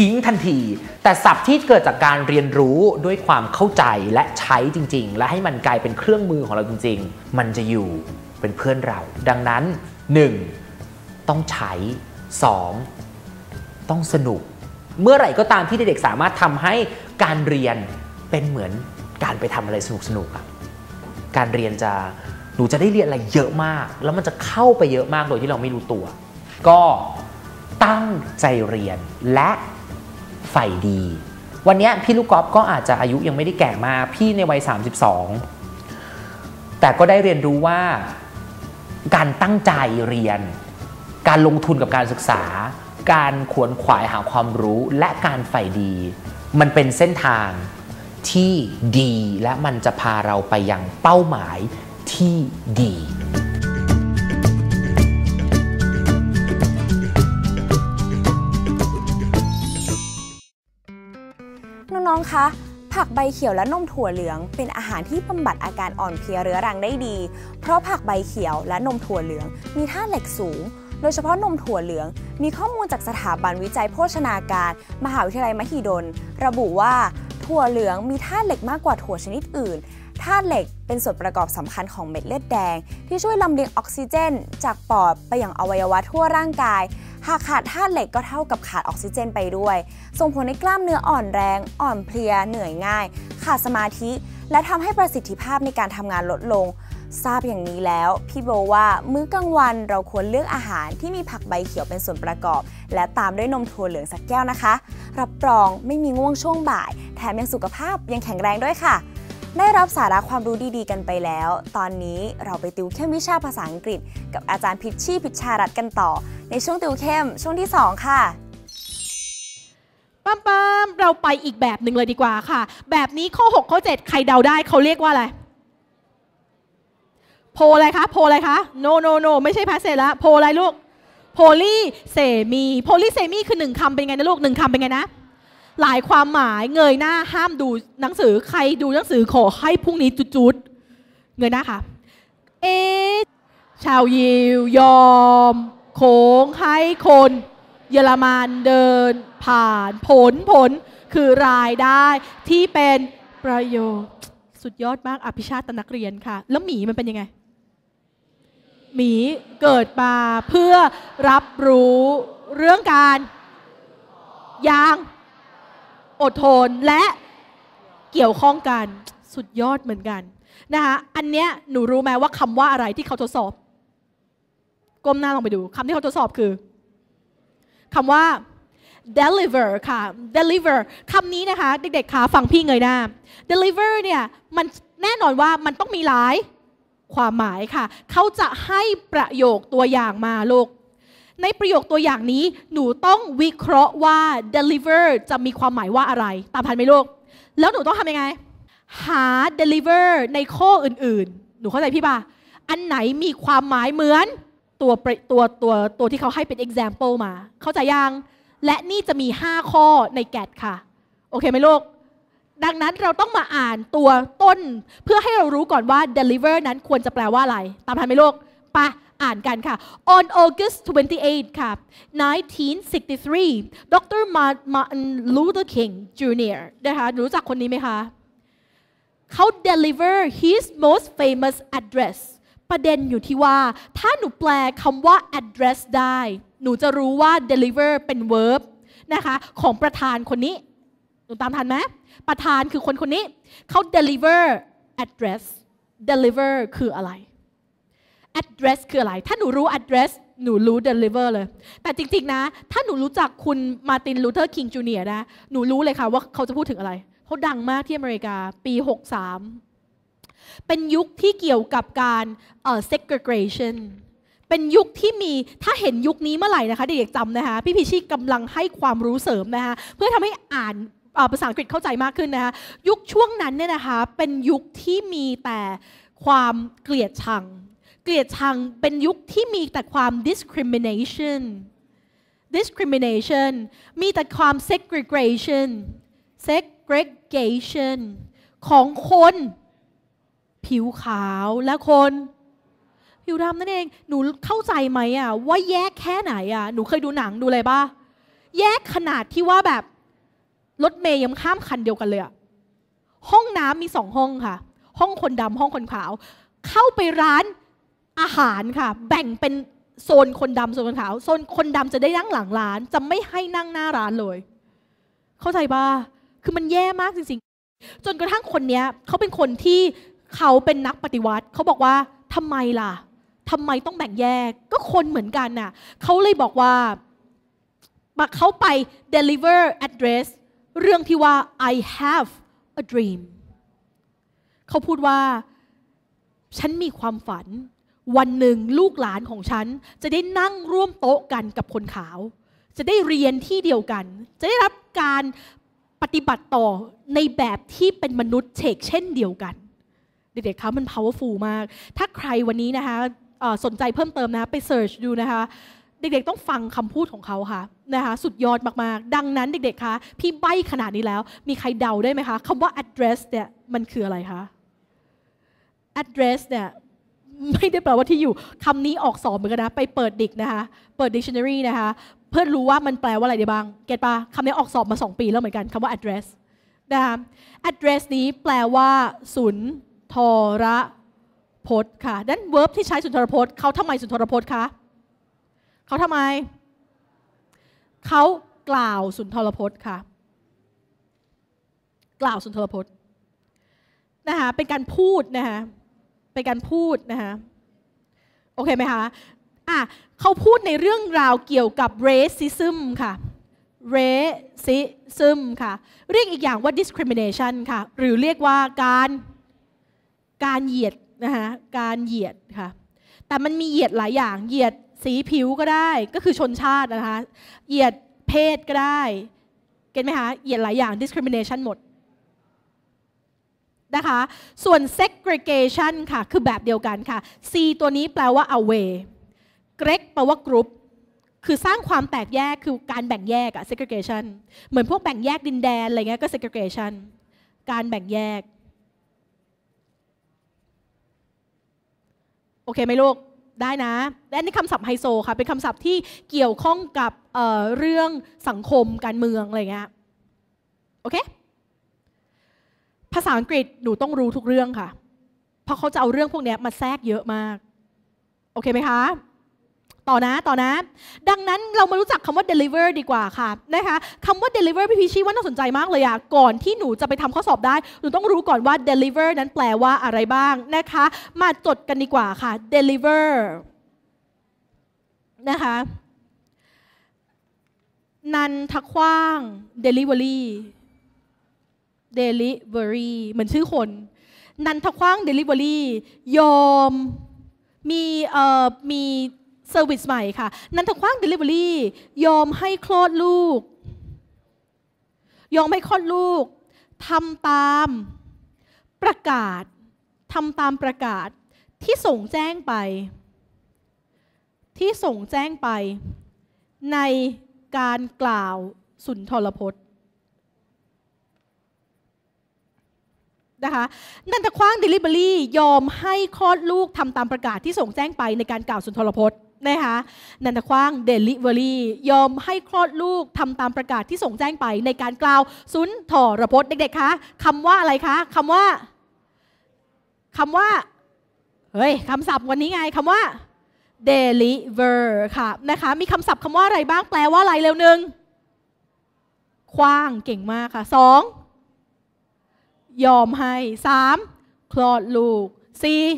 ทิ้งทันทีแต่ศัพท์ที่เกิดจากการเรียนรู้ด้วยความเข้าใจและใช้จริงๆ และให้มันกลายเป็นเครื่องมือของเราจริง ๆ มันจะอยู่เป็นเพื่อนเรา ดังนั้น 1. ต้องใช้ 2. ต้องสนุก เมื่อไหร่ก็ตามที่เด็กๆสามารถทำให้การเรียนเป็นเหมือนการไปทำอะไรสนุกๆอะการเรียนจะหนูจะได้เรียนอะไรเยอะมาก แล้วมันจะเข้าไปเยอะมาก โดยที่เราไม่รู้ตัว ก็ตั้งใจเรียนและฝ่ยดี วันนี้พี่ลูกกอล์ฟก็อาจจะอายุยังไม่ได้แก่มา พี่ในวัย 32 แต่ก็ได้เรียนรู้ว่า การตั้งใจเรียน การลงทุนกับการศึกษา การขวนขวายหาความรู้และการใฝ่ดี มันเป็นเส้นทางที่ดีและมันจะพาเราไปยังเป้าหมายที่ดีองๆคะผักใบเขียวและนมถั่วเหลืองเป็นอาหารที่บำบัดอาการอ่อนเพลียเรื้อรังได้ดี เพราะผักใบเขียวและนมถั่วเหลืองมีธาตุเหล็กสูง โดยเฉพาะนมถั่วเหลือง มีข้อมูลจากสถาบันวิจัยโภชนาการ มหาวิทยาลัยมหิดลระบุว่าถั่วเหลืองมีธาตุเหล็กมากกว่าถั่วชนิดอื่นธาตุเหล็กเป็นส่วนประกอบสำคัญของเม็ดเลือดแดง ที่ช่วยลำเลียงออกซิเจน จากปอดไปยังอวัยวะทั่วร่างกาย หากขาดธาตุเหล็กก็เท่ากับขาดออกซิเจนไปด้วย ส่งผลให้กล้ามเนื้ออ่อนแรง อ่อนเพลีย เหนื่อยง่าย ขาดสมาธิ และทำให้ประสิทธิภาพในการทำงานลดลง ทราบอย่างนี้แล้วพี่โบว่ามื้อกลางวันเราควรเลือกอาหารที่มีผักใบเขียวเป็นส่วนประกอบ และตามด้วยนมถั่วเหลืองสักแก้วนะคะ รับรองไม่มีง่วงช่วงบ่าย แถมยังสุขภาพยังแข็งแรงด้วยค่ะได้รับสาระความรู้ดีๆกันไปแล้ว ตอนนี้เราไปติวเข้มวิชาภาษาอังกฤษ กับอาจารย์พิชชี่พิชชารัตกันต่อ ในช่วงติวเข้มช่วงที่ 2 ค่ะปั๊มปั๊มเราไปอีกแบบหนึ่งเลยดีกว่าค่ะ แบบนี้ข้อ 6 ข้อ 7 ใครเดาได้เขาเรียกว่าอะไร โพอะไรคะ โพอะไรคะ โนโนโน ไม่ใช่พาเซละ โพอะไรลูก โพลีเซมี โพลีเซมีคือหนึ่งคำเป็นไงนะลูกหนึ่งคำเป็นไงนะหลายความหมายเงยหน้าห้ามดูหนังสือใครดูหนังสือขอให้พรุ่งนี้จุดๆ เงยหน้าค่ะ เอชาวยิว ยอมโค้งให้คน เยอรมันเดินผ่านผลผลคือรายได้ที่เป็นประโยชน์สุดยอดมากอภิชาตินักเรียนค่ะ แล้วหมีมันเป็นยังไงหมีเกิดมาเพื่อรับรู้เรื่องการยางอดทนและเกี่ยวข้องกันสุดยอดเหมือนกันนะคะอันเนี้ยหนูรู้ไหมว่าคำว่าอะไรที่เขาทดสอบ ก้มหน้าลองไปดูคำที่เขาทดสอบคือคำว่า deliver ค่ะ deliver คำนี้นะคะเด็กๆค่ะฟังพี่เงยหน้า deliver เนี่ยมันแน่นอนว่ามันต้องมีหลายความหมายค่ะเขาจะให้ประโยคตัวอย่างมาลูกในประโยคตัวอย่างนี้หนูต้องวิเคราะห์ว่า deliver จะมีความหมายว่าอะไร ตามทันไหมลูกแล้วหนูต้องทำยังไง หา deliver ในข้ออื่นๆ หนูเข้าใจพี่ป่ะอันไหนมีความหมายเหมือน ตัวตัวตัวตัวที่เขาให้เป็น example มา เข้าใจยัง และนี่จะมี 5 ข้อในแกดค่ะ โอเคไหมลูกดังนั้นเราต้องมาอ่านตัวต้น เพื่อให้เรารู้ก่อนว่า deliver นั้นควรจะแปลว่าอะไร ตามทันไหมลูกปะอ่านกันค่ะ on August 28ค่ะ1963 ดร Martin Luther King Jr. นะคะรู้จักคนนี้ไหมคะเขา deliver his most famous address ประเด็นอยู่ที่ว่า ถ้าหนูแปลคำว่า address ได้ หนูจะรู้ว่า deliver เป็น verb นะคะของประธานคนนี้หนูตามทันไหมประธานคือคนคนนี้เขา deliver address deliver คืออะไร address คืออะไร ถ้าหนูรู้ address หนูรู้ deliver เลย แต่จริง ๆนะ ถ้าหนูรู้จักคุณมาตินลูเทอร์คิงจูเนียร์นะ หนูรู้เลยค่ะว่าเขาจะพูดถึงอะไร เขาดังมากที่อเมริกา ปี 63 เป็นยุคที่เกี่ยวกับการ segregation เป็นยุคที่มี ถ้าเห็นยุคนี้เมื่อไหร่นะคะเด็กๆจำนะคะ พี่พิชิตกำลังให้ความรู้เสริมนะคะ เพื่อทำให้อ่านภาษาอังกฤษเข้าใจมากขึ้นนะคะ ยุคช่วงนั้นเนี่ยนะคะ เป็นยุคที่มีแต่ความเกลียดชังเกลียดชังเป็นยุคที่มีแต่ความ discrimination discrimination มีแต่ความ segregation segregation ของคน ผิวขาวและคน ผิวดำนั่นเอง หนูเข้าใจไหมอ่ะ ว่าแยกแค่ไหนอ่ะ หนูเคยดูหนังดูอะไรบ้าแยกขนาดที่ว่าแบบรถเมย์ยังข้ามคันเดียวกันเลยอะห้องน้ำมีสองห้องค่ะ ห้องคนดำ ห้องคนขาว เข้าไปร้านอาหารค่ะ แบ่งเป็นโซนคนดำโซนคนขาวโซนคนดำจะได้นั่งหลังร้าน จะไม่ให้นั่งหน้าร้านเลย เข้าใจปะคือมันแย่มากจริงๆ จนกระทั่งคนเนี้ยเขาเป็นคนที่เขาเป็นนักปฏิวัติ เขาบอกว่า ทำไมล่ะ ทำไมต้องแบ่งแยก ก็คนเหมือนกันน่ะเขาเลยบอกว่าเขาไป deliver address เรื่องที่ว่า I have a dream เขาพูดว่า ฉันมีความฝันวันหนึ่งลูกหลานของฉัน จะได้นั่งร่วมโต๊ะกันกับคนขาว จะได้เรียนที่เดียวกัน จะได้รับการปฏิบัติต่อในแบบที่เป็นมนุษย์เชกเช่นเดียวกัน เด็กๆคะมัน powerful มาก ถ้าใครวันนี้นะคะสนใจเพิ่มเติมนะไปเ e ิร์ชดูนะคะเด็กๆต้องฟังคำพูดของเขาค่ะนะคะสุดยอดมากๆ ดังนั้น เด็กๆคะพี่ใบ้ขนาดนี้แล้ว มีใครเดาได้ไหมคะคำว่า address เนี่ยมันคืออะไรคะ address เนี่ยไม่ได้แปลว่าที่อยู่คำนี้ออกสอบเหมือนกันนะไปเปิดดิกนะคะเปิดดิกชันนารีนะคะเพื่อรู้ว่ามันแปลว่าอะไรได้บ้าง เก็ตปะคำนี้ออกสอบมา2ปีแล้วเหมือนกันคำว่า address นะคะ address นี้แปลว่าสุนทรพจน์ค่ะดังน verb ที่ใช้สุนทรพจน์เขาทำไมสุนทรพจน์คะเขาทำไมเขากล่าวสุนทรพจน์ค่ะกล่าวสุนทรพจน์นะคะเป็นการพูดนะคะเป็นการพูดนะคะโอเคไหมคะอ่ะเขาพูดในเรื่องราวเกี่ยวกับ racism ค่ะ racism ค่ะ เรียกอีกอย่างว่า discrimination ค่ะ หรือเรียกว่าการการเหยียดนะคะการเหยียดค่ะแต่มันมีเหยียดหลายอย่างเหยียดสีผิวก็ได้ก็คือชนชาตินะคะเหยียดเพศก็ได้เก็ตไหมคะเหยียดหลายอย่าง discrimination หมดนะคะ ส่วน segregation ค่ะ คือแบบเดียวกันค่ะ C ตัวนี้แปลว่า away greg แปลว่า group คือสร้างความแตกแยก คือการแบ่งแยกอะ segregation เหมือนพวกแบ่งแยกดินแดนอะไรเงี้ย ก็ segregation การแบ่งแยก โอเคไหมลูก ได้นะ และนี่คำศัพท์ไฮโซค่ะ เป็นคำศัพท์ที่เกี่ยวข้องกับเเรื่องสังคมการเมืองอะไรเงี้ย โอเคภาษาอังกฤษหนูต้องรู้ทุกเรื่องค่ะเพราะเขาจะเอาเรื่องพวกนี้มาแทรกเยอะมาก โอเคไหมคะต่อนะต่อนะ ดังนั้นเรามารู้จักคำว่า deliver ดีกว่าค่ะนะคะคำว่า deliver พี่พีชีว่าน่าสนใจมากเลยอะก่อนที่หนูจะไปทำข้อสอบได้หนูต้องรู้ก่อนว่า deliver นั้นแปลว่าอะไรบ้างนะคะมาจดกันดีกว่าค่ะ deliver นะคะนันทกว้าง delivery Delivery เหมือนชื่อคน นันทคว้าง Delivery ยอมมีเอ่อมีเซอร์วิสใหม่ค่ะ นันทคว้าง Delivery ยอมให้คลอดลูก ยอมให้คลอดลูกทำตามประกาศทำตามประกาศที่ส่งแจ้งไป ที่ส่งแจ้งไป ในการกล่าวสุนทรพจน์นะคะนันทคว้างเดลิเบอรี่ยอมให้คลอดลูกทำตามประกาศที่ส่งแจ้งไปในการกล่าวสุนทรพจน์นะคะนันทคว้างเดลิเวอรี่ยอมให้คลอดลูกทำตามประกาศที่ส่งแจ้งไปในการกล่าวสุนทรพจน์เด็กๆคะคำว่าอะไรคะคำว่าคำว่าเฮ้ยคำศัพท์วันนี้ไงคำว่า deliver ค่ะนะคะมีคำศัพท์คำว่าอะไรบ้างแปลว่าอะไรเร็วหนึ่งคว้างเก่งมากค่ะสองยอมให้ 3. คลอดลูก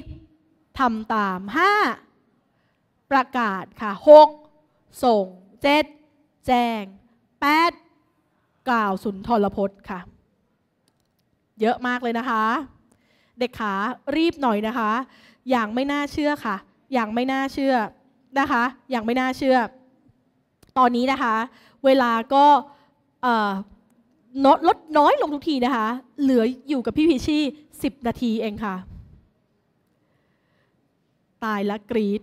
4. ทำตาม 5. ประกาศค่ะ 6. ส่ง 7. แจ้ง 8. กล่าวสุนทรพจน์ค่ะ เยอะมากเลยนะคะ เด็กขา รีบหน่อยนะคะ อย่างไม่น่าเชื่อค่ะ อย่างไม่น่าเชื่อ นะคะ อย่างไม่น่าเชื่อ ตอนนี้นะคะ เวลาก็ลดน้อยลงทุกทีนะคะ เหลืออยู่กับพี่พิชี่ 10 นาทีเองค่ะ ตายละกรีด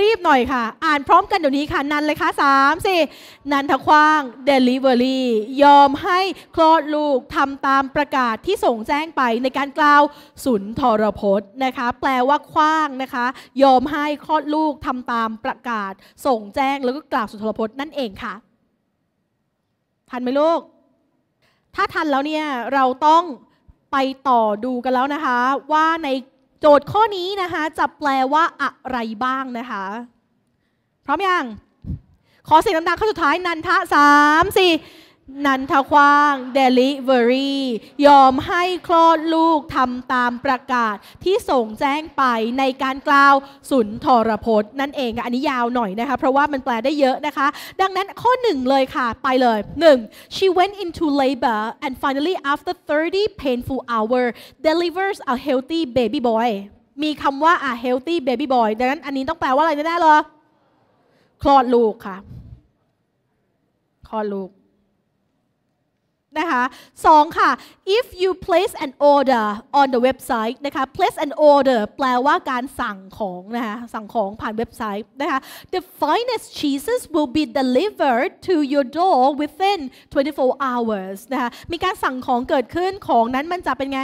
รีบหน่อยค่ะ อ่านพร้อมกันเดี๋ยวนี้ค่ะนันเลยค่ะสามสี่นันทควางเดลิเวอรี่ยอมให้คลอดลูกทำตามประกาศที่ส่งแจ้งไปในการกล่าวสุนทรพจน์นะคะแปลว่า คว้างนะคะยอมให้คลอดลูกทำตามประกาศ ส่งแจ้ง แล้วก็กล่าวสุนทรพจน์นั่นเองค่ะทันไหมลูก ถ้าทันแล้วเนี่ย เราต้องไปต่อดูกันแล้วนะคะ ว่าในโจทย์ข้อนี้นะคะจะแปลว่าอะไรบ้างนะคะ พร้อมยังขอเสียงดังๆข้อสุดท้ายนันทะสามสี่นันทคว้างเดลิเวอรี่ยอมให้คลอดลูกทำตามประกาศที่ส่งแจ้งไปในการกล่าว สุนทรพจน์นั่นเองอันนี้ยาวหน่อยนะคะเพราะว่ามันแปลได้เยอะนะคะ ดังนั้นข้อหนึ่งเลยค่ะ ไปเลย 1. she went into labor and finally after 30 painful hour delivers a healthy baby boy มีคำว่า a healthy baby boy ดังนั้นอันนี้ต้องแปลว่าอะไรแน่ๆเลยคลอดลูกค่ะคลอดลูกนะคะสองค่ะ if you place an order on the website นะคะ place an order แปลว่าการสั่งของนะคะสั่งของผ่านเว็บไซต์นะคะ the finest cheeses will be delivered to your door within 24 hours นะคะมีการสั่งของเกิดขึ้นของนั้นมันจะเป็นไง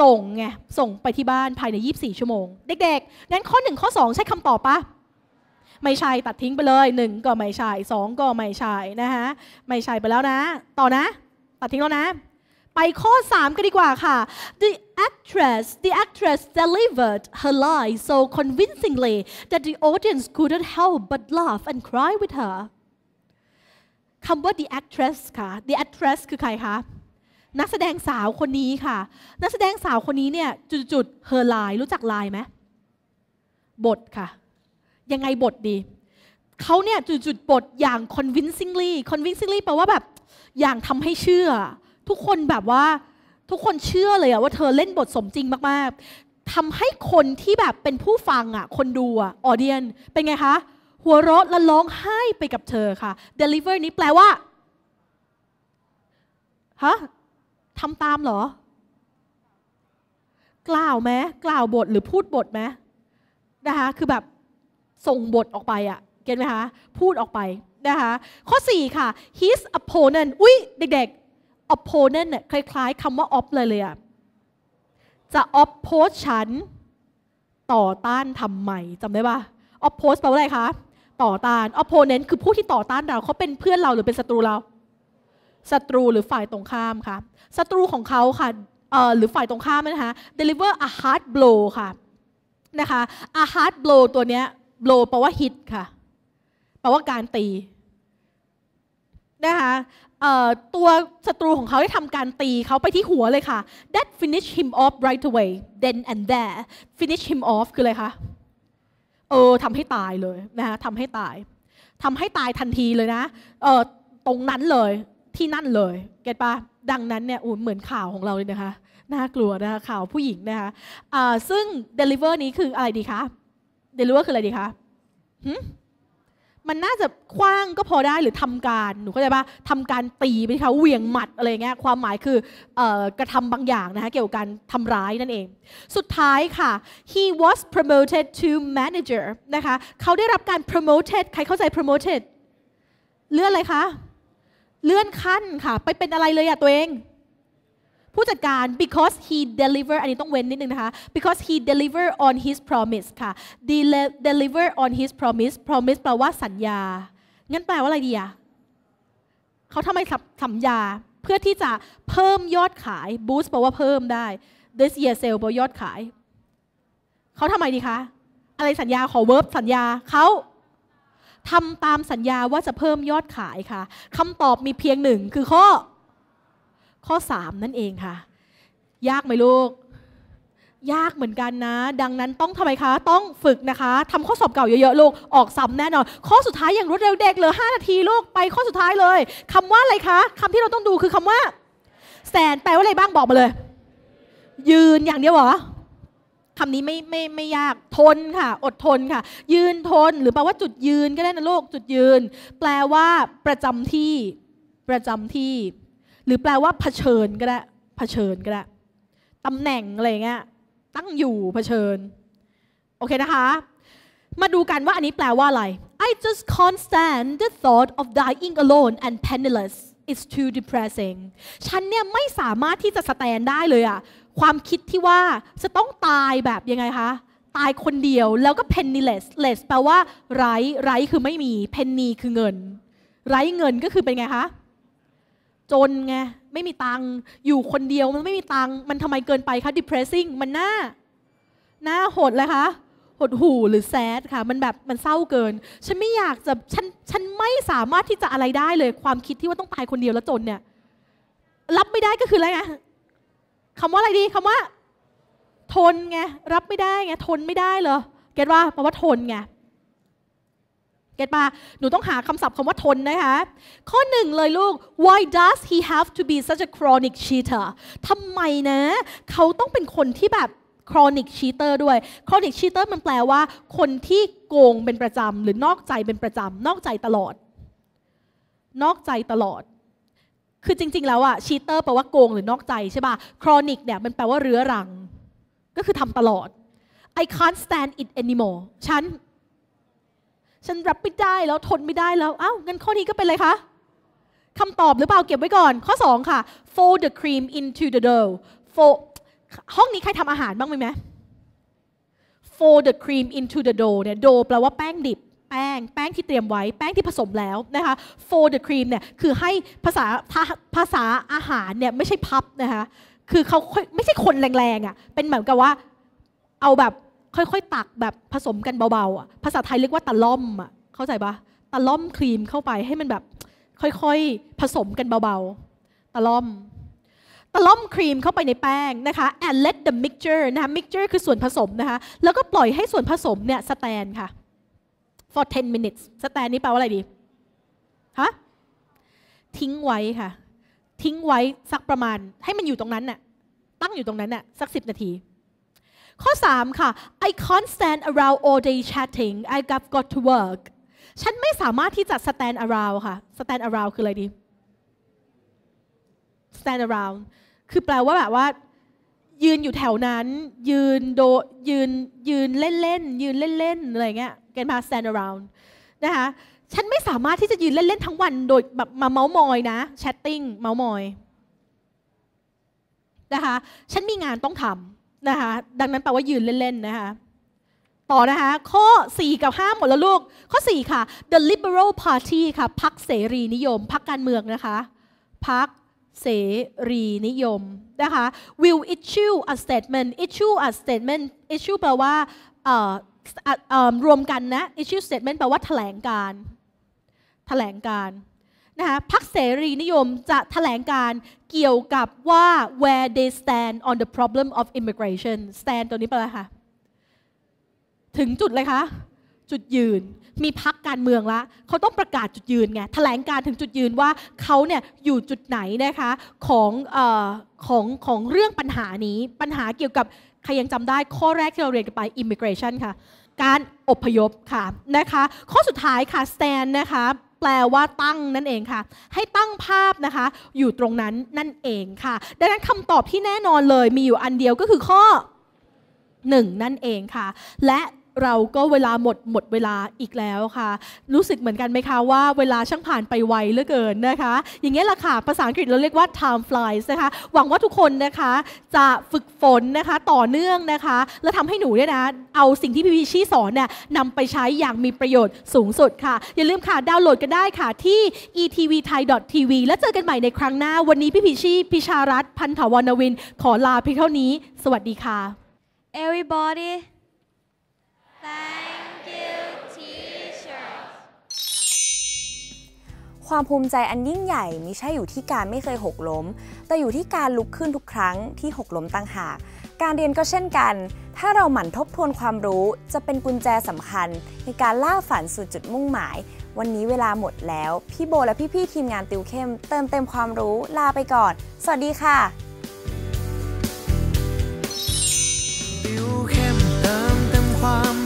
ส่งไง ส่งไปที่บ้านภายใน 24 ชั่วโมง เด็กๆ งั้นข้อ 1 ข้อ 2 ใช้คำตอบปะ่ะไม่ใช่ ตัดทิ้งไปเลย1ก็ไม่ใช่2ก็ไม่ใช่นะคะไม่ใช่ไปแล้วนะ ต่อนะ ตัดทิ้งแล้วนะ ไปข้อ 3 กันดีกว่าค่ะ the actress the actress delivered her lie so convincingly that the audience couldn't help but laugh and cry with her คำว่า the actress ค่ะ the actress คือใครคะ นักแสดงสาวคนนี้ค่ะ นักแสดงสาวคนนี้เนี่ย จุดๆ her line รู้จักลายไหมบทค่ะยังไงบทดี เขาเนี่ยจุดจุดบทอย่าง convincingly convincingly แปลว่าแบบ อย่างทำให้เชื่อ ทุกคนแบบว่า ทุกคนเชื่อเลยอะว่าเธอเล่นบทสมจริงมากๆทำให้คนที่แบบเป็นผู้ฟังอะคนดูอะออเดียนเป็นไงคะ หัวเราะและร้องไห้ไปกับเธอค่ะ deliver นี้แปลว่า ฮะทำตามเหรอ กล่าวไหมกล่าวบทหรือพูดบทไหมนะคะคือแบบส่งบทออกไปอะเก็ตไหมคะ พูดออกไปนะคะข้อ4ค่ะ his opponent อุ้ยเด็ก ๆ opponent เนี่ยคล้าย ๆคำว่า op เลยเลยอะจะ oppose ฉันต่อต้านทำไมจำได้ปะ oppose แปลว่าอะไรคะต่อต้าน opponent คือผู้ที่ต่อต้านเราเขาเป็นเพื่อนเราหรือเป็นศัตรูเราศัตรู หรือฝ่ายตรงข้ามค่ะศัตรูของเขาค่ะหรือฝ่ายตรงข้ามนะคะ deliver a hard blow ค่ะนะคะ a hard blow ตัวเนี้ยโลแปลว่าฮิตค่ะแปลว่าการตี นะคะตัวศัตรูของเขาได้ทำการตีเขาไปที่หัวเลยค่ะ that finish him off right away then and there finish him off คืออะไรคะเออทำให้ตายเลยนะคะทำให้ตายทำให้ตายทันทีเลยนะเออตรงนั้นเลย ที่นั่นเลยเก็ตปะดังนั้นเนี่ยอนเหมือนข่าวของเราเลยนะคะน่ากลัวนะคะข่าวผู้หญิงนะคะะซึ่ง deliver นี้คืออะไรดีคะเดลิเวอร์คืออะไรดีคะมันน่าจะคว้างก็พอได้หรือทำการ หนูเข้าใจปะทำการตีไปเขาเหวี่ยงหมัดอะไรเงี้ย ความหมายคืออกระทำบางอย่างนะคะเกี่ยวกับการทำร้ายนั่นเอง สุดท้ายค่ะ he was promoted to manager นะคะเขาได้รับการ promoted ใครเข้าใจ promoted เลื่อนอะไรคะ เลื่อนขั้นค่ะไปเป็นอะไรเลยอะตัวเองผู้จัดการ because he deliver อันนี้ต้องเว้นนิดนึงนะคะ because he deliver on his promise ค่ะ deliver on his promise promise แปลว่าสัญญา งั้นแปลว่าอะไรดีอะเขาทำไมสัญญา เพื่อที่จะเพิ่มยอดขาย boost แปลว่าเพิ่มได้ this year sale แปลว่ายอดขาย เขาทำไมดีคะ อะไรสัญญา ขอ verb สัญญา เขาทำตามสัญญาว่าจะเพิ่มยอดขายค่ะคำตอบมีเพียงหนึ่งคือข้อข้อ 3 นั่นเองค่ะ ยากไหมลูกยากเหมือนกันนะ ดังนั้นต้องทำไมคะ ต้องฝึกนะคะทำข้อสอบเก่าเยอะๆลูกออกซ้ำแน่นอนข้อสุดท้ายอย่างรวดเร็วเด็กเหลือ5นาทีลูกไปข้อสุดท้ายเลยคำว่าอะไรคะคำที่เราต้องดูคือคำว่า แสนแปลว่าอะไรบ้างบอกมาเลย ยืนอย่างเดียวเหรอคำนี้ไม่ไม่ไม่ยากทนค่ะ อดทนค่ะ ยืนทนหรือแปลว่าจุดยืนก็ได้นะลูกจุดยืน แปลว่า ประจำที่ ประจำที่หรือแปลว่าเผชิญก็ได้ เผชิญก็ได้ ตำแหน่งอะไรเงี้ย ตั้งอยู่เผชิญ โอเคนะคะ มาดูกันว่าอันนี้แปลว่าอะไร I just can't stand the thought of dying alone and penniless it's too depressing ฉันเนี่ยไม่สามารถที่จะสแตนได้เลยอะความคิดที่ว่าจะต้องตายแบบยังไงคะ ตายคนเดียวแล้วก็ penniless less แปลว่าไร้ ไร้คือไม่มี penny คือเงิน ไร้เงินก็คือเป็นไงคะจนไงไม่มีตังค์อยู่คนเดียวมันไม่มีตังค์มันทำไมเกินไปคะ depressing มันหน้าหน้าหดเลยคะหดหู่หรือแซดค่ะ มันแบบมันเศร้าเกิน ฉันไม่อยากจะฉันฉันไม่สามารถที่จะอะไรได้เลย ความคิดที่ว่าต้องตายคนเดียวแล้วจนเนี่ยรับไม่ได้ก็คืออะไรไงคำว่าอะไรดีคำว่า ทนไงรับไม่ได้ไงทนไม่ได้เหรอเก็ตว่าแปลว่าทนไงเก็ตปาหนูต้องหาคำศัพท์คำว่าทนนะคะ ข้อหนึ่งเลยลูก why does he have to be such a chronic cheater ทำไมนะ เขาต้องเป็นคนที่แบบ chronic cheater ด้วย chronic cheater มันแปลว่า คนที่โกงเป็นประจำหรือนอกใจเป็นประจำนอกใจตลอด นอกใจตลอด คือจริง ๆแล้วอะ cheater แปลว่าโกงหรือนอกใจใช่ป่ะ chronic เนี่ยมันแปลว่าเรื้อรัง ก็คือทำตลอด I can't stand it anymore ฉันฉันรับไม่ได้แล้วทนไม่ได้แล้วเอ้างั้นข้อนี้ก็เป็นอะไรคะคำตอบหรือเปล่าเก็บไว้ก่อน ข้อ 2 ค่ะ fold the cream into the dough fold ห้องนี้ใครทำอาหารบ้างไหมไหม fold the cream into the dough เนี่ย dough แปลว่าแป้งดิบ แป้งแป้งที่เตรียมไว้ แป้งที่ผสมแล้วนะคะ fold the cream เนี่ยคือให้ภาษาภาษาอาหารเนี่ยไม่ใช่พับนะคะคือเขาไม่ใช่คนแรงๆอะ่ะเป็นเหมือนกับว่า เอาแบบค่อยๆตักแบบผสมกันเบาๆ ภาษาไทยเรียกว่าตะล่อมอ่ะเข้าใจปะตะล่อมครีมเข้าไปให้มันแบบ ค่อยๆผสมกันเบาๆตะล่อมตะล่อมครีมเข้าไปในแป้งนะคะ and let the mixture นะคะ mixture คือส่วนผสมนะคะแล้วก็ปล่อยให้ส่วนผสมเนี่ยสแตนค่ะ for 10 minutes สแตนนี้แปลว่าอะไรดีฮะทิ้งไว้ค่ะ ทิ้งไว้สักประมาณให้มันอยู่ตรงนั้นน่ะตั้งอยู่ตรงนั้นน่ะสัก 10 นาทีข้อ 3 ค่ะ I can't stand around all day chatting I got got to work ฉันไม่สามารถที่จะ stand around ค่ะ stand around คืออะไรดี stand around คือแปลว่าแบบว่า ยืนอยู่แถวนั้น ยืนโดยืนยืน เล่นเล่นยืนเล่นเล่นอะไรเงี้ยเกณฑมา stand around นะคะฉันไม่สามารถที่จะยืนเล่นเล่นทั้งวัน โดยแบบมาเมาส์มอยนะแชทติ้งเมาส์มอยนะคะฉันมีงานต้องทำนะคะดังนั้นแปลว่ายืนเล่นๆนะคะต่อนะคะข้อ 4 กับ5หมดแล้วลูก ข้อ4ค่ะ the liberal party ค่ะพรรคเสรีนิยมพรรคการเมืองนะคะพรรคเสรีนิยมนะคะ will issue a statement issue a statement issue แปลว่ารวมกันนะ issue statement แปลว่าแถลงการ แถลงการนะคะพักเสรีนิยมจะแถลงการเกี่ยวกับว่า where they stand on the problem of immigration stand ตัวนี้ไปเลยค่ะถึงจุดเลยคะจุดยืน มีพักการเมืองละ เขาต้องประกาศจุดยืนไง แถลงการถึงจุดยืนว่าเขาเนี่ยอยู่จุดไหนนะคะของออของของเรื่องปัญหานี้ปัญหาเกี่ยวกับ ใครยังจำได้ข้อแรกที่เราเรียนกันไป immigration ค่ะ การอพยพค่ะนะคะ ข้อสุดท้ายค่ะ stand นะคะแปลว่าตั้งนั่นเองค่ะ ให้ตั้งภาพนะคะ อยู่ตรงนั้นนั่นเองค่ะ ดังนั้นคำตอบที่แน่นอนเลยมีอยู่อันเดียวก็คือข้อ 1 นั่นเองค่ะและเราก็เวลาหมดหมดเวลาอีกแล้วค่ะ รู้สึกเหมือนกันไหมคะว่าเวลาช่างผ่านไปไวเหลือเกินนะคะ อย่างนี้แหละค่ะภาษาอังกฤษเราเรียกว่า time flies นะคะหวังว่าทุกคนนะคะ จะฝึกฝนนะคะต่อเนื่องนะคะ และทำให้หนูเนี่ยนะ เอาสิ่งที่พี่พีชี่สอนเนี่ยนำไปใช้อย่างมีประโยชน์สูงสุดค่ะ อย่าลืมค่ะดาวน์โหลดกันได้ค่ะที่ etvthai.tv แล้วเจอกันใหม่ในครั้งหน้า วันนี้พี่พีชี่พิชารัตพันถาวรนวิน ขอลาเพียงเท่านี้สวัสดีค่ะ everybody Thank you t e a c h e r ความภูมิใจอันยิ่งใหญ่มิใช่อยู่ที่การไม่เคยหกล้ม แต่อยู่ที่การลุกขึ้นทุกครั้งที่หกล้มต่างหาก การเรียนก็เช่นกัน ถ้าเราหมั่นทบทวนความรู้จะเป็นกุญแจสำคัญ ในการล่าฝันสู่จุดมุ่งหมาย วันนี้เวลาหมดแล้ว พี่โบและพี่ๆทีมงานติวเข้ม เติมเต็มความรู้ลาไปก่อน สวัสดีค่ะ